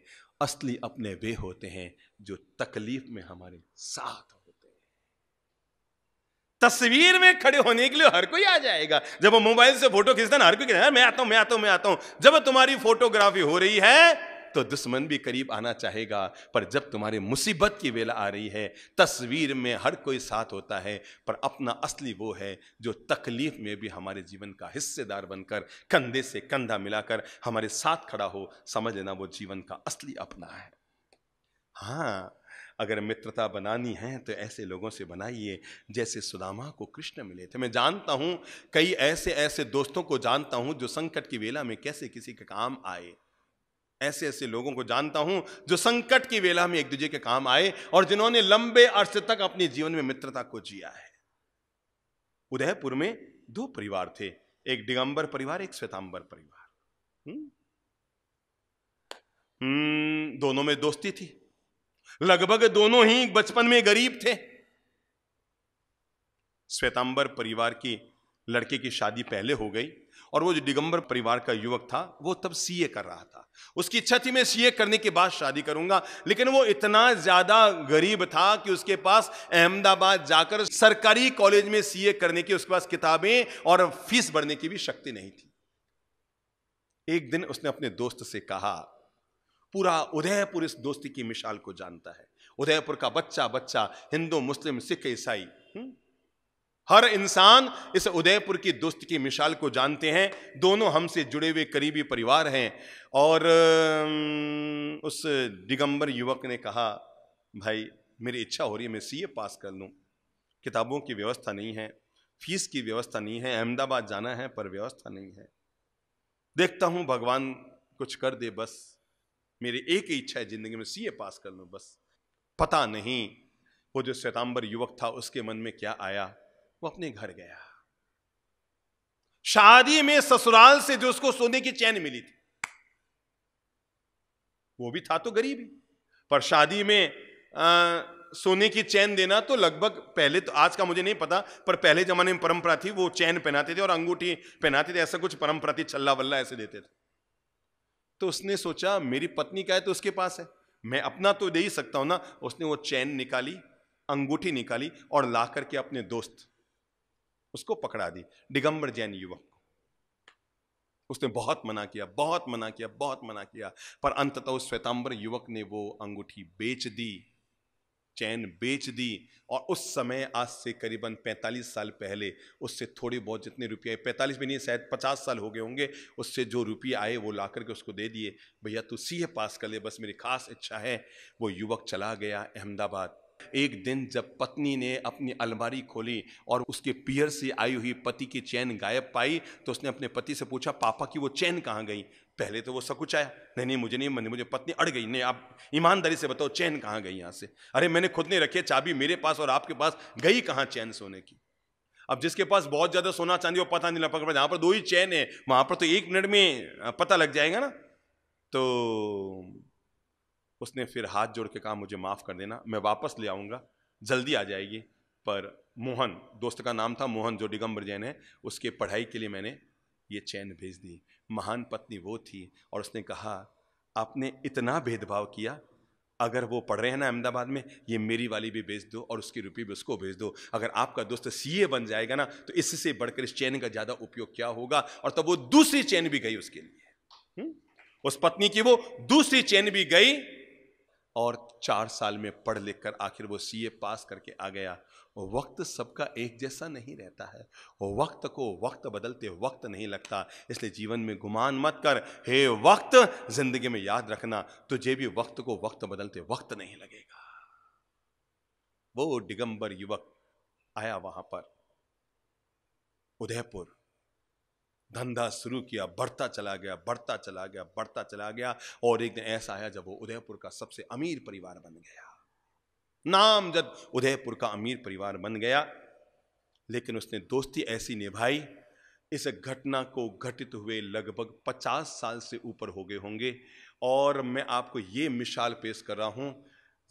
असली अपने वे होते हैं जो तकलीफ में हमारे साथ होते हैं तस्वीर में खड़े होने के लिए हर कोई आ जाएगा जब वो मोबाइल से फोटो खींचता ना हर कोई यार मैं आता हूं मैं आता हूं मैं आता हूं जब तुम्हारी फोटोग्राफी हो रही है तो दुश्मन भी करीब आना चाहेगा पर जब तुम्हारे मुसीबत की वेला आ रही है तस्वीर में हर कोई साथ होता है पर अपना असली वो है जो तकलीफ में भी हमारे जीवन का हिस्सेदार बनकर कंधे से कंधा मिलाकर हमारे साथ खड़ा हो समझ लेना वो जीवन का असली अपना है हाँ अगर मित्रता बनानी है तो ऐसे लोगों से बनाइए जैसे सुदामा को कृष्ण मिले थे मैं जानता हूँ कई ऐसे ऐसे दोस्तों को जानता हूँ जो संकट की वेला में कैसे किसी के काम आए ऐसे ऐसे लोगों को जानता हूं जो संकट की वेला में एक दूजे के काम आए और जिन्होंने लंबे अरसे तक अपने जीवन में मित्रता को जिया है उदयपुर में दो परिवार थे एक दिगंबर परिवार एक श्वेतांबर परिवार हम्म, हम्म दोनों में दोस्ती थी लगभग दोनों ही बचपन में गरीब थे श्वेतांबर परिवार की लड़के की शादी पहले हो गई और वो जो दिगंबर परिवार का युवक था वो तब सीए कर रहा था उसकी इच्छा थी मैं सीए करने के बाद शादी करूंगा लेकिन वो इतना ज़्यादा गरीब था कि उसके पास अहमदाबाद जाकर सरकारी कॉलेज में सीए करने की उसके पास किताबें और फीस भरने की भी शक्ति नहीं थी एक दिन उसने अपने दोस्त से कहा पूरा उदयपुर इस दोस्ती की मिसाल को जानता है उदयपुर का बच्चा बच्चा हिंदू मुस्लिम सिख ईसाई हम्म, हर इंसान इस उदयपुर की दोस्त की मिसाल को जानते हैं दोनों हमसे जुड़े हुए करीबी परिवार हैं और उस दिगंबर युवक ने कहा भाई मेरी इच्छा हो रही है मैं सीए पास कर लूँ किताबों की व्यवस्था नहीं है फीस की व्यवस्था नहीं है अहमदाबाद जाना है पर व्यवस्था नहीं है देखता हूँ भगवान कुछ कर दे बस मेरी एक ही इच्छा है ज़िंदगी में सीए पास कर लूँ बस पता नहीं वो जो श्वेतांबर युवक था उसके मन में क्या आया वो अपने घर गया शादी में ससुराल से जो उसको सोने की चैन मिली थी वो भी था तो गरीब ही पर शादी में आ, सोने की चैन देना तो लगभग पहले तो आज का मुझे नहीं पता पर पहले जमाने में परंपरा थी वो चैन पहनाते थे और अंगूठी पहनाते थे ऐसा कुछ परंपरा थी छल्ला वल्ला ऐसे देते थे तो उसने सोचा मेरी पत्नी का है तो उसके पास है मैं अपना तो दे ही सकता हूं ना उसने वो चैन निकाली अंगूठी निकाली और ला करके अपने दोस्त उसको पकड़ा दी दिगंबर जैन युवक को उसने बहुत मना किया बहुत मना किया बहुत मना किया पर अंततः उस श्वेतांबर युवक ने वो अंगूठी बेच दी चैन बेच दी और उस समय आज से करीबन 45 साल पहले उससे थोड़े बहुत जितने रुपये पैंतालीस भी नहीं शायद 50 साल हो गए होंगे उससे जो रुपये आए वो ला करके उसको दे दिए भैया तू सी पास कर ले बस मेरी खास इच्छा है वो युवक चला गया अहमदाबाद एक दिन जब पत्नी ने अपनी अलमारी खोली और उसके पियर से आई हुई पति की चैन गायब पाई तो उसने अपने पति से पूछा पापा की वो चैन कहाँ गई पहले तो वो आया नहीं नहीं मुझे नहीं मुझे पत्नी अड़ गई नहीं आप ईमानदारी से बताओ चैन कहाँ गई यहाँ से अरे मैंने खुद ने रखी चाबी मेरे पास और आपके पास गई कहाँ चैन सोने की अब जिसके पास बहुत ज़्यादा सोना चांदी वो पता नहीं लग पकड़ जहाँ पर दो ही चैन है वहाँ पर तो एक मिनट में पता लग जाएगा ना तो उसने फिर हाथ जोड़ के कहा मुझे माफ़ कर देना मैं वापस ले आऊँगा जल्दी आ जाएगी पर मोहन दोस्त का नाम था मोहन जो दिगम्बर जैन है उसके पढ़ाई के लिए मैंने ये चैन भेज दी महान पत्नी वो थी और उसने कहा आपने इतना भेदभाव किया अगर वो पढ़ रहे हैं ना अहमदाबाद में ये मेरी वाली भी भेज दो और उसकी रुपये भी उसको भेज दो अगर आपका दोस्त सीए बन जाएगा ना तो इससे बढ़कर इस चैन का ज़्यादा उपयोग क्या होगा और तब वो दूसरी चैन भी गई उसके लिए हुँ? उस पत्नी की वो दूसरी चैन भी गई और चार साल में पढ़ लिख कर आखिर वो सीए पास करके आ गया वक्त सबका एक जैसा नहीं रहता है वक्त को वक्त बदलते वक्त नहीं लगता इसलिए जीवन में गुमान मत कर हे वक्त जिंदगी में याद रखना तुझे भी वक्त को वक्त बदलते वक्त नहीं लगेगा वो डिगंबर युवक आया वहां पर उदयपुर धंधा शुरू किया बढ़ता चला गया बढ़ता चला गया बढ़ता चला गया और एक दिन ऐसा आया जब वो उदयपुर का सबसे अमीर परिवार बन गया नाम जब उदयपुर का अमीर परिवार बन गया लेकिन उसने दोस्ती ऐसी निभाई इस घटना को घटित हुए लगभग 50 साल से ऊपर हो गए होंगे और मैं आपको ये मिसाल पेश कर रहा हूँ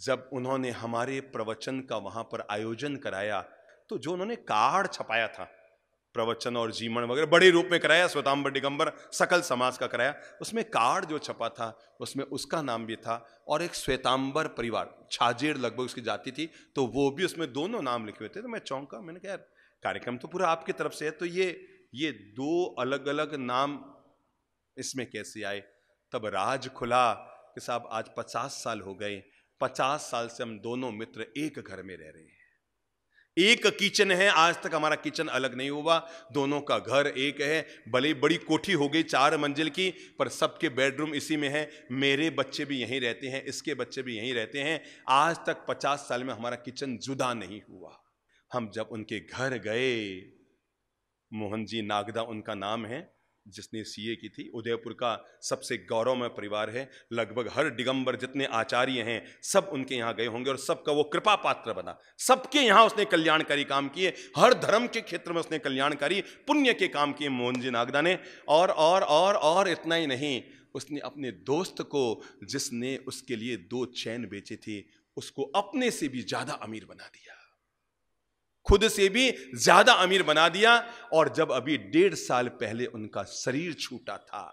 जब उन्होंने हमारे प्रवचन का वहाँ पर आयोजन कराया तो जो उन्होंने कार्ड छपाया था प्रवचन और जीवन वगैरह बड़े रूप में कराया श्वेताम्बर डिगंबर सकल समाज का कराया उसमें कार्ड जो छपा था उसमें उसका नाम भी था और एक श्वेताम्बर परिवार छाजेड़ लगभग उसकी जाति थी तो वो भी उसमें दोनों नाम लिखे हुए थे तो मैं चौंका मैंने कहा यार कार्यक्रम तो पूरा आपकी तरफ से है तो ये ये दो अलग अलग नाम इसमें कैसे आए तब राज खुला कि साहब आज पचास साल हो गए पचास साल से हम दोनों मित्र एक घर में रह रहे हैं एक किचन है आज तक हमारा किचन अलग नहीं हुआ दोनों का घर एक है भले बड़ी कोठी हो गई चार मंजिल की पर सबके बेडरूम इसी में है मेरे बच्चे भी यहीं रहते हैं इसके बच्चे भी यहीं रहते हैं आज तक पचास साल में हमारा किचन जुदा नहीं हुआ हम जब उनके घर गए मोहन जी नागदा उनका नाम है जिसने सीए की थी उदयपुर का सबसे गौरवमय परिवार है लगभग हर दिगंबर जितने आचार्य हैं सब उनके यहाँ गए होंगे और सबका वो कृपा पात्र बना सबके यहाँ उसने कल्याणकारी काम किए हर धर्म के क्षेत्र में उसने कल्याणकारी पुण्य के काम किए मोहन जी नागदा ने और और और और इतना ही नहीं उसने अपने दोस्त को जिसने उसके लिए दो चैन बेचे थे उसको अपने से भी ज़्यादा अमीर बना दिया खुद से भी ज्यादा अमीर बना दिया और जब अभी डेढ़ साल पहले उनका शरीर छूटा था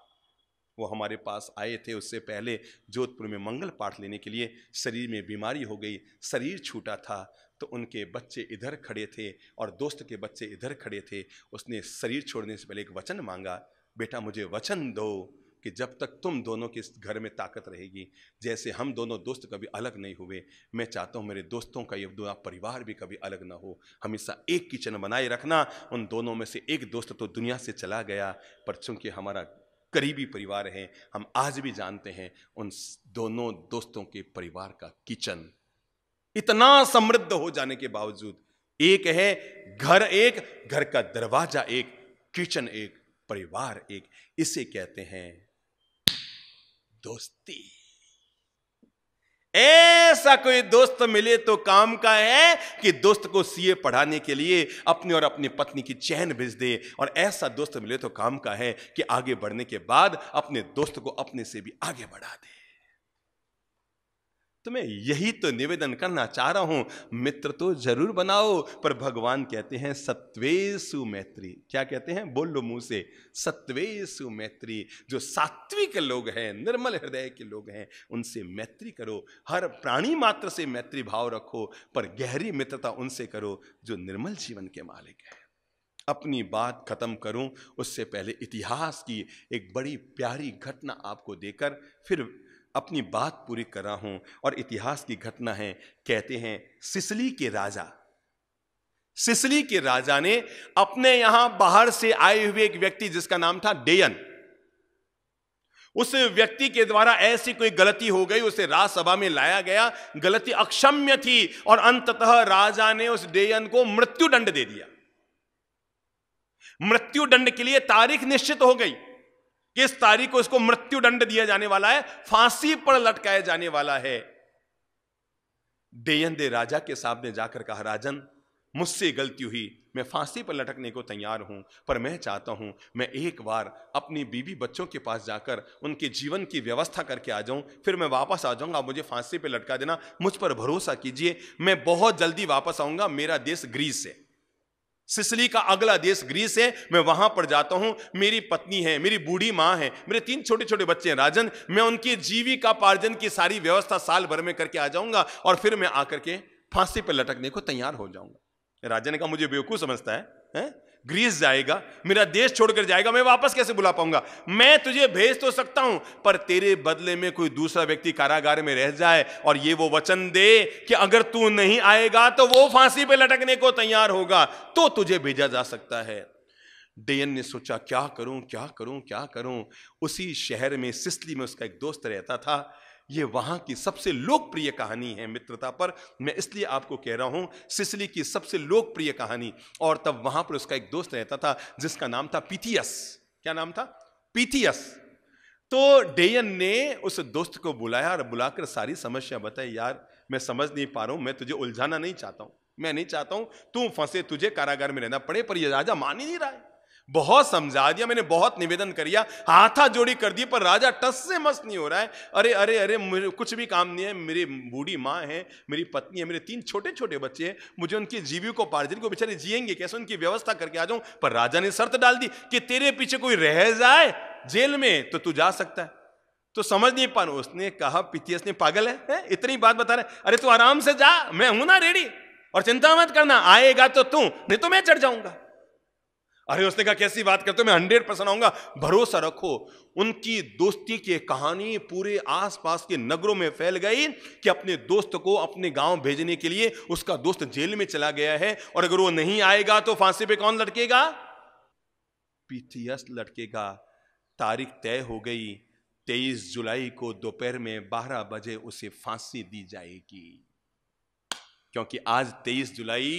वो हमारे पास आए थे उससे पहले जोधपुर में मंगल पाठ लेने के लिए शरीर में बीमारी हो गई शरीर छूटा था तो उनके बच्चे इधर खड़े थे और दोस्त के बच्चे इधर खड़े थे उसने शरीर छोड़ने से पहले एक वचन मांगा बेटा मुझे वचन दो कि जब तक तुम दोनों के इस घर में ताकत रहेगी जैसे हम दोनों दोस्त कभी अलग नहीं हुए मैं चाहता हूँ मेरे दोस्तों का ये दोनों परिवार भी कभी अलग ना हो हमेशा एक किचन बनाए रखना उन दोनों में से एक दोस्त तो दुनिया से चला गया पर चूँकि हमारा करीबी परिवार है हम आज भी जानते हैं उन दोनों दोस्तों के परिवार का किचन इतना समृद्ध हो जाने के बावजूद एक है घर एक घर का दरवाजा एक किचन एक परिवार एक इसे कहते हैं दोस्ती ऐसा कोई दोस्त मिले तो काम का है कि दोस्त को सीए पढ़ाने के लिए अपने और अपनी पत्नी की चैन भेज दे और ऐसा दोस्त मिले तो काम का है कि आगे बढ़ने के बाद अपने दोस्त को अपने से भी आगे बढ़ा दे तो मैं यही तो निवेदन करना चाह रहा हूं मित्र तो जरूर बनाओ पर भगवान कहते हैं सत्वे सुमैत्री क्या कहते हैं बोल लो मुंह से सत्वे सुमैत्री जो सात्विक लोग हैं निर्मल हृदय के लोग हैं उनसे मैत्री करो हर प्राणी मात्र से मैत्री भाव रखो पर गहरी मित्रता उनसे करो जो निर्मल जीवन के मालिक हैं अपनी बात खत्म करूं उससे पहले इतिहास की एक बड़ी प्यारी घटना आपको देकर फिर अपनी बात पूरी कर रहा हूं और इतिहास की घटना है कहते हैं सिसली के राजा सिसली के राजा ने अपने यहां बाहर से आए हुए एक व्यक्ति जिसका नाम था डेयन उस व्यक्ति के द्वारा ऐसी कोई गलती हो गई उसे राजसभा में लाया गया गलती अक्षम्य थी और अंततः राजा ने उस डेयन को मृत्युदंड दे दिया मृत्युदंड के लिए तारीख निश्चित हो गई किस तारीख को इसको मृत्यु दंड दिया जाने वाला है फांसी पर लटकाया जाने वाला है दे राजा के सामने जाकर कहा राजन मुझसे गलती हुई मैं फांसी पर लटकने को तैयार हूं पर मैं चाहता हूं मैं एक बार अपनी बीवी बच्चों के पास जाकर उनके जीवन की व्यवस्था करके आ जाऊं फिर मैं वापस आ जाऊंगा मुझे फांसी पर लटका देना मुझ पर भरोसा कीजिए मैं बहुत जल्दी वापस आऊंगा मेरा देश ग्रीस है सिसली का अगला देश ग्रीस है मैं वहां पर जाता हूं मेरी पत्नी है मेरी बूढ़ी माँ है मेरे तीन छोटे छोटे बच्चे हैं राजन मैं उनकी जीविका पार्जन की सारी व्यवस्था साल भर में करके आ जाऊंगा और फिर मैं आकर के फांसी पर लटकने को तैयार हो जाऊंगा राजन का मुझे बेवकूफ समझता है, है? ग्रीस जाएगा मेरा देश छोड़कर जाएगा मैं वापस कैसे बुला पाऊंगा मैं तुझे भेज तो सकता हूं पर तेरे बदले में कोई दूसरा व्यक्ति कारागार में रह जाए और ये वो वचन दे कि अगर तू नहीं आएगा तो वो फांसी पे लटकने को तैयार होगा तो तुझे भेजा जा सकता है डेयन ने सोचा क्या करूं क्या करूं क्या करूं उसी शहर में सिस्ली में उसका एक दोस्त रहता था ये वहाँ की सबसे लोकप्रिय कहानी है मित्रता पर मैं इसलिए आपको कह रहा हूँ सिसली की सबसे लोकप्रिय कहानी और तब वहाँ पर उसका एक दोस्त रहता था जिसका नाम था पीथियस क्या नाम था पीथियस तो डेयन ने उस दोस्त को बुलाया और बुलाकर सारी समस्या बताई यार मैं समझ नहीं पा रहा हूँ मैं तुझे उलझाना नहीं चाहता हूँ मैं नहीं चाहता हूँ तू फंसे तुझे कारागार में रहना पड़े पर यह राजा मान ही नहीं रहा है बहुत समझा दिया मैंने बहुत निवेदन कर दिया हाथा जोड़ी कर दी पर राजा टस से मस्त नहीं हो रहा है अरे अरे अरे कुछ भी काम नहीं है मेरी बूढ़ी माँ है मेरी पत्नी है मेरे तीन छोटे छोटे बच्चे हैं मुझे उनकी जीवी को पार्जन को बेचारे जियेंगे कैसे उनकी व्यवस्था करके आ जाऊं पर राजा ने शर्त डाल दी कि तेरे पीछे कोई रह जाए जेल में तो तू जा सकता है तो समझ नहीं पा उसने कहा पितियस ने पागल है, है इतनी बात बता रहे अरे तू आराम से जा मैं हूं ना रेडी और चिंता मत करना आएगा तो तू नहीं तो मैं चढ़ जाऊंगा अरे उसने कहा कैसी बात करते हो मैं हंड्रेड परसेंट आऊंगा भरोसा रखो उनकी दोस्ती की कहानी पूरे आसपास के नगरों में फैल गई कि अपने दोस्त को अपने गांव भेजने के लिए उसका दोस्त जेल में चला गया है और अगर वो नहीं आएगा तो फांसी पे कौन लटकेगा पीटीएस लटकेगा तारीख तय हो गई तेईस जुलाई को दोपहर में बारह बजे उसे फांसी दी जाएगी क्योंकि आज तेईस जुलाई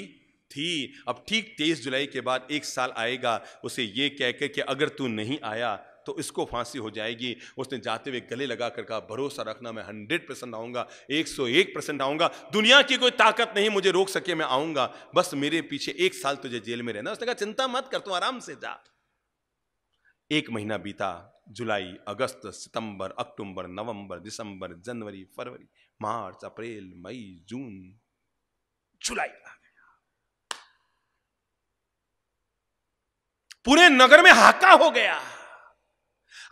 थी अब ठीक तेईस जुलाई के बाद एक साल आएगा उसे ये कहकर कि अगर तू नहीं आया तो इसको फांसी हो जाएगी उसने जाते हुए गले लगा कर कहा भरोसा रखना मैं हंड्रेड परसेंट आऊँगा एक सौ एक परसेंट आऊँगा दुनिया की कोई ताकत नहीं मुझे रोक सके मैं आऊँगा बस मेरे पीछे एक साल तुझे जेल में रहना उसने कहा चिंता मत कर तू आराम से जा एक महीना बीता जुलाई अगस्त सितंबर अक्टूबर नवंबर दिसंबर जनवरी फरवरी मार्च अप्रैल मई जून जुलाई पूरे नगर में हाका हो गया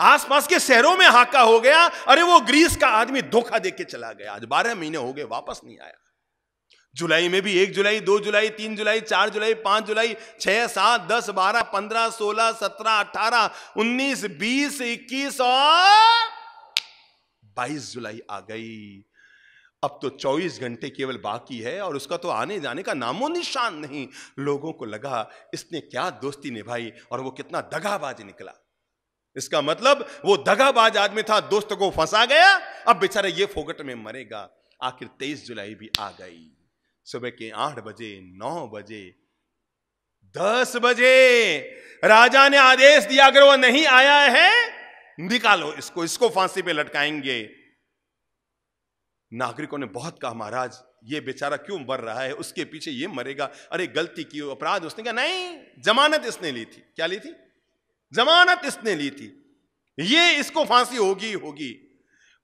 आसपास के शहरों में हाका हो गया अरे वो ग्रीस का आदमी धोखा देके चला गया आज बारह महीने हो गए वापस नहीं आया जुलाई में भी एक जुलाई दो जुलाई तीन जुलाई चार जुलाई पांच जुलाई छह सात दस बारह पंद्रह सोलह सत्रह अठारह उन्नीस बीस इक्कीस और बाईस जुलाई आ गई अब तो 24 घंटे केवल बाकी है और उसका तो आने जाने का नामो निशान नहीं लोगों को लगा इसने क्या दोस्ती निभाई और वो कितना दगाबाज निकला इसका मतलब वो दगाबाज आदमी था दोस्त को फंसा गया अब बेचारा ये फोकट में मरेगा आखिर 23 जुलाई भी आ गई सुबह के आठ बजे नौ बजे दस बजे राजा ने आदेश दिया अगर वो नहीं आया है निकालो इसको इसको फांसी पे लटकाएंगे नागरिकों ने बहुत कहा महाराज ये बेचारा क्यों मर रहा है उसके पीछे ये मरेगा अरे गलती की अपराध उसने कहा नहीं जमानत इसने ली थी क्या ली थी जमानत इसने ली थी ये इसको फांसी होगी होगी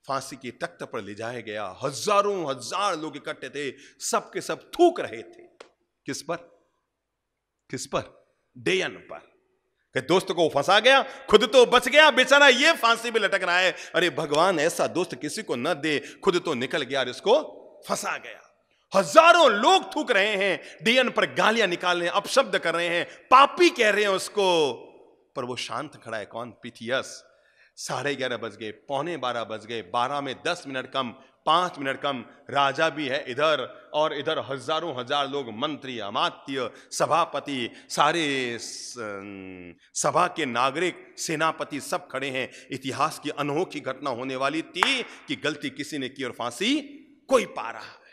फांसी के तख्त पर ले जाया गया हजारों हजार लोग इकट्ठे थे सबके सब थूक रहे थे किस पर किस पर डेयन पर कि दोस्त को फंसा गया खुद तो बच गया बेचारा ये फांसी में लटक रहा है अरे भगवान ऐसा दोस्त किसी को न दे खुद तो निकल गया और इसको फंसा गया हजारों लोग थूक रहे हैं डीएन पर गालियां निकाल रहे हैं अपशब्द कर रहे हैं पापी कह रहे हैं उसको पर वो शांत खड़ा है कौन पीथियस साढ़े ग्यारह बज गए पौने बारह बज गए बारह में दस मिनट कम पाँच मिनट कम राजा भी है इधर और इधर हजारों हजार लोग मंत्री अमात्य सभापति सारे सभा के नागरिक सेनापति सब खड़े हैं इतिहास की अनोखी घटना होने वाली थी कि गलती किसी ने की और फांसी कोई पा रहा है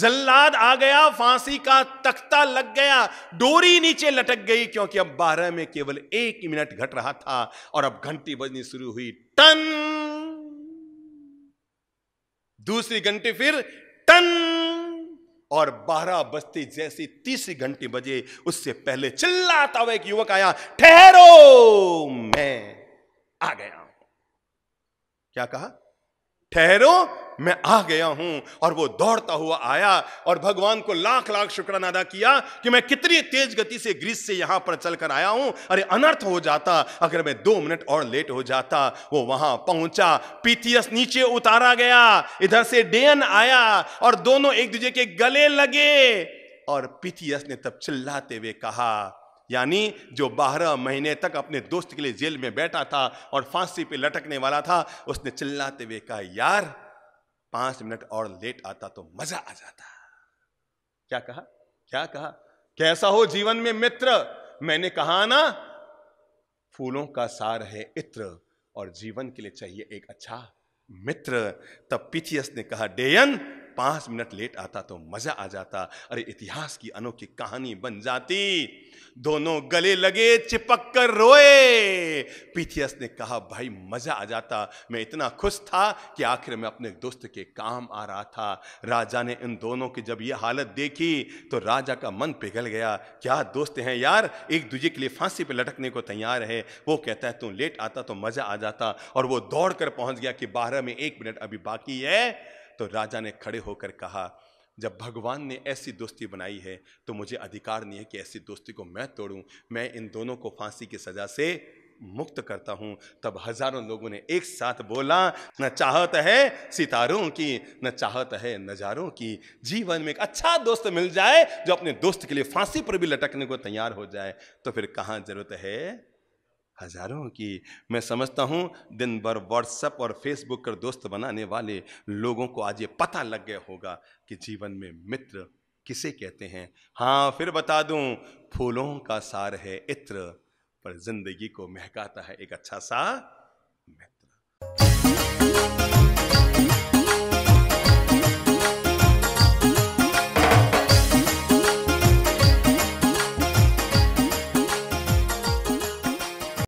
जल्लाद आ गया फांसी का तख्ता लग गया डोरी नीचे लटक गई क्योंकि अब बारह में केवल एक मिनट घट रहा था और अब घंटी बजनी शुरू हुई टन दूसरी घंटी फिर टन और बारह बस्ती जैसी तीसरी घंटी बजे उससे पहले चिल्लाता हुआ एक युवक आया ठहरो मैं आ गया हूं क्या कहा ठहरो मैं आ गया हूं और वो दौड़ता हुआ आया और भगवान को लाख लाख शुक्राना अदा किया कि मैं कितनी तेज गति से ग्रीस से यहां पर चलकर आया हूं अरे अनर्थ हो जाता अगर मैं दो मिनट और लेट हो जाता वो वहां पहुंचा पीथियस नीचे उतारा गया इधर से डेन आया और दोनों एक दूसरे के गले लगे और पीथियस ने तब चिल्लाते हुए कहा यानी जो बारह महीने तक अपने दोस्त के लिए जेल में बैठा था और फांसी पे लटकने वाला था उसने चिल्लाते हुए कहा यार पांच मिनट और लेट आता तो मजा आ जाता क्या कहा क्या कहा कैसा हो जीवन में मित्र मैंने कहा ना फूलों का सार है इत्र और जीवन के लिए चाहिए एक अच्छा मित्र तब पीथियस ने कहा डेयन पांच मिनट लेट आता तो मज़ा आ जाता अरे इतिहास की अनोखी कहानी बन जाती दोनों गले लगे चिपक कर रोए पीथियस ने कहा भाई मज़ा आ जाता मैं इतना खुश था कि आखिर मैं अपने दोस्त के काम आ रहा था राजा ने इन दोनों की जब यह हालत देखी तो राजा का मन पिघल गया क्या दोस्त हैं यार एक दूजे के लिए फांसी पर लटकने को तैयार है वो कहता है तू लेट आता तो मज़ा आ जाता और वो दौड़ कर पहुंच गया कि बारह में एक मिनट अभी बाकी है तो राजा ने खड़े होकर कहा जब भगवान ने ऐसी दोस्ती बनाई है तो मुझे अधिकार नहीं है कि ऐसी दोस्ती को मैं तोड़ूं मैं इन दोनों को फांसी की सज़ा से मुक्त करता हूं तब हजारों लोगों ने एक साथ बोला न चाहत है सितारों की न चाहत है नज़ारों की जीवन में एक अच्छा दोस्त मिल जाए जो अपने दोस्त के लिए फांसी पर भी लटकने को तैयार हो जाए तो फिर कहाँ जरूरत है हजारों की मैं समझता हूँ दिन भर व्हाट्सएप और फेसबुक पर दोस्त बनाने वाले लोगों को आज ये पता लग गया होगा कि जीवन में मित्र किसे कहते हैं हाँ फिर बता दूँ फूलों का सार है इत्र पर जिंदगी को महकाता है एक अच्छा सा मित्र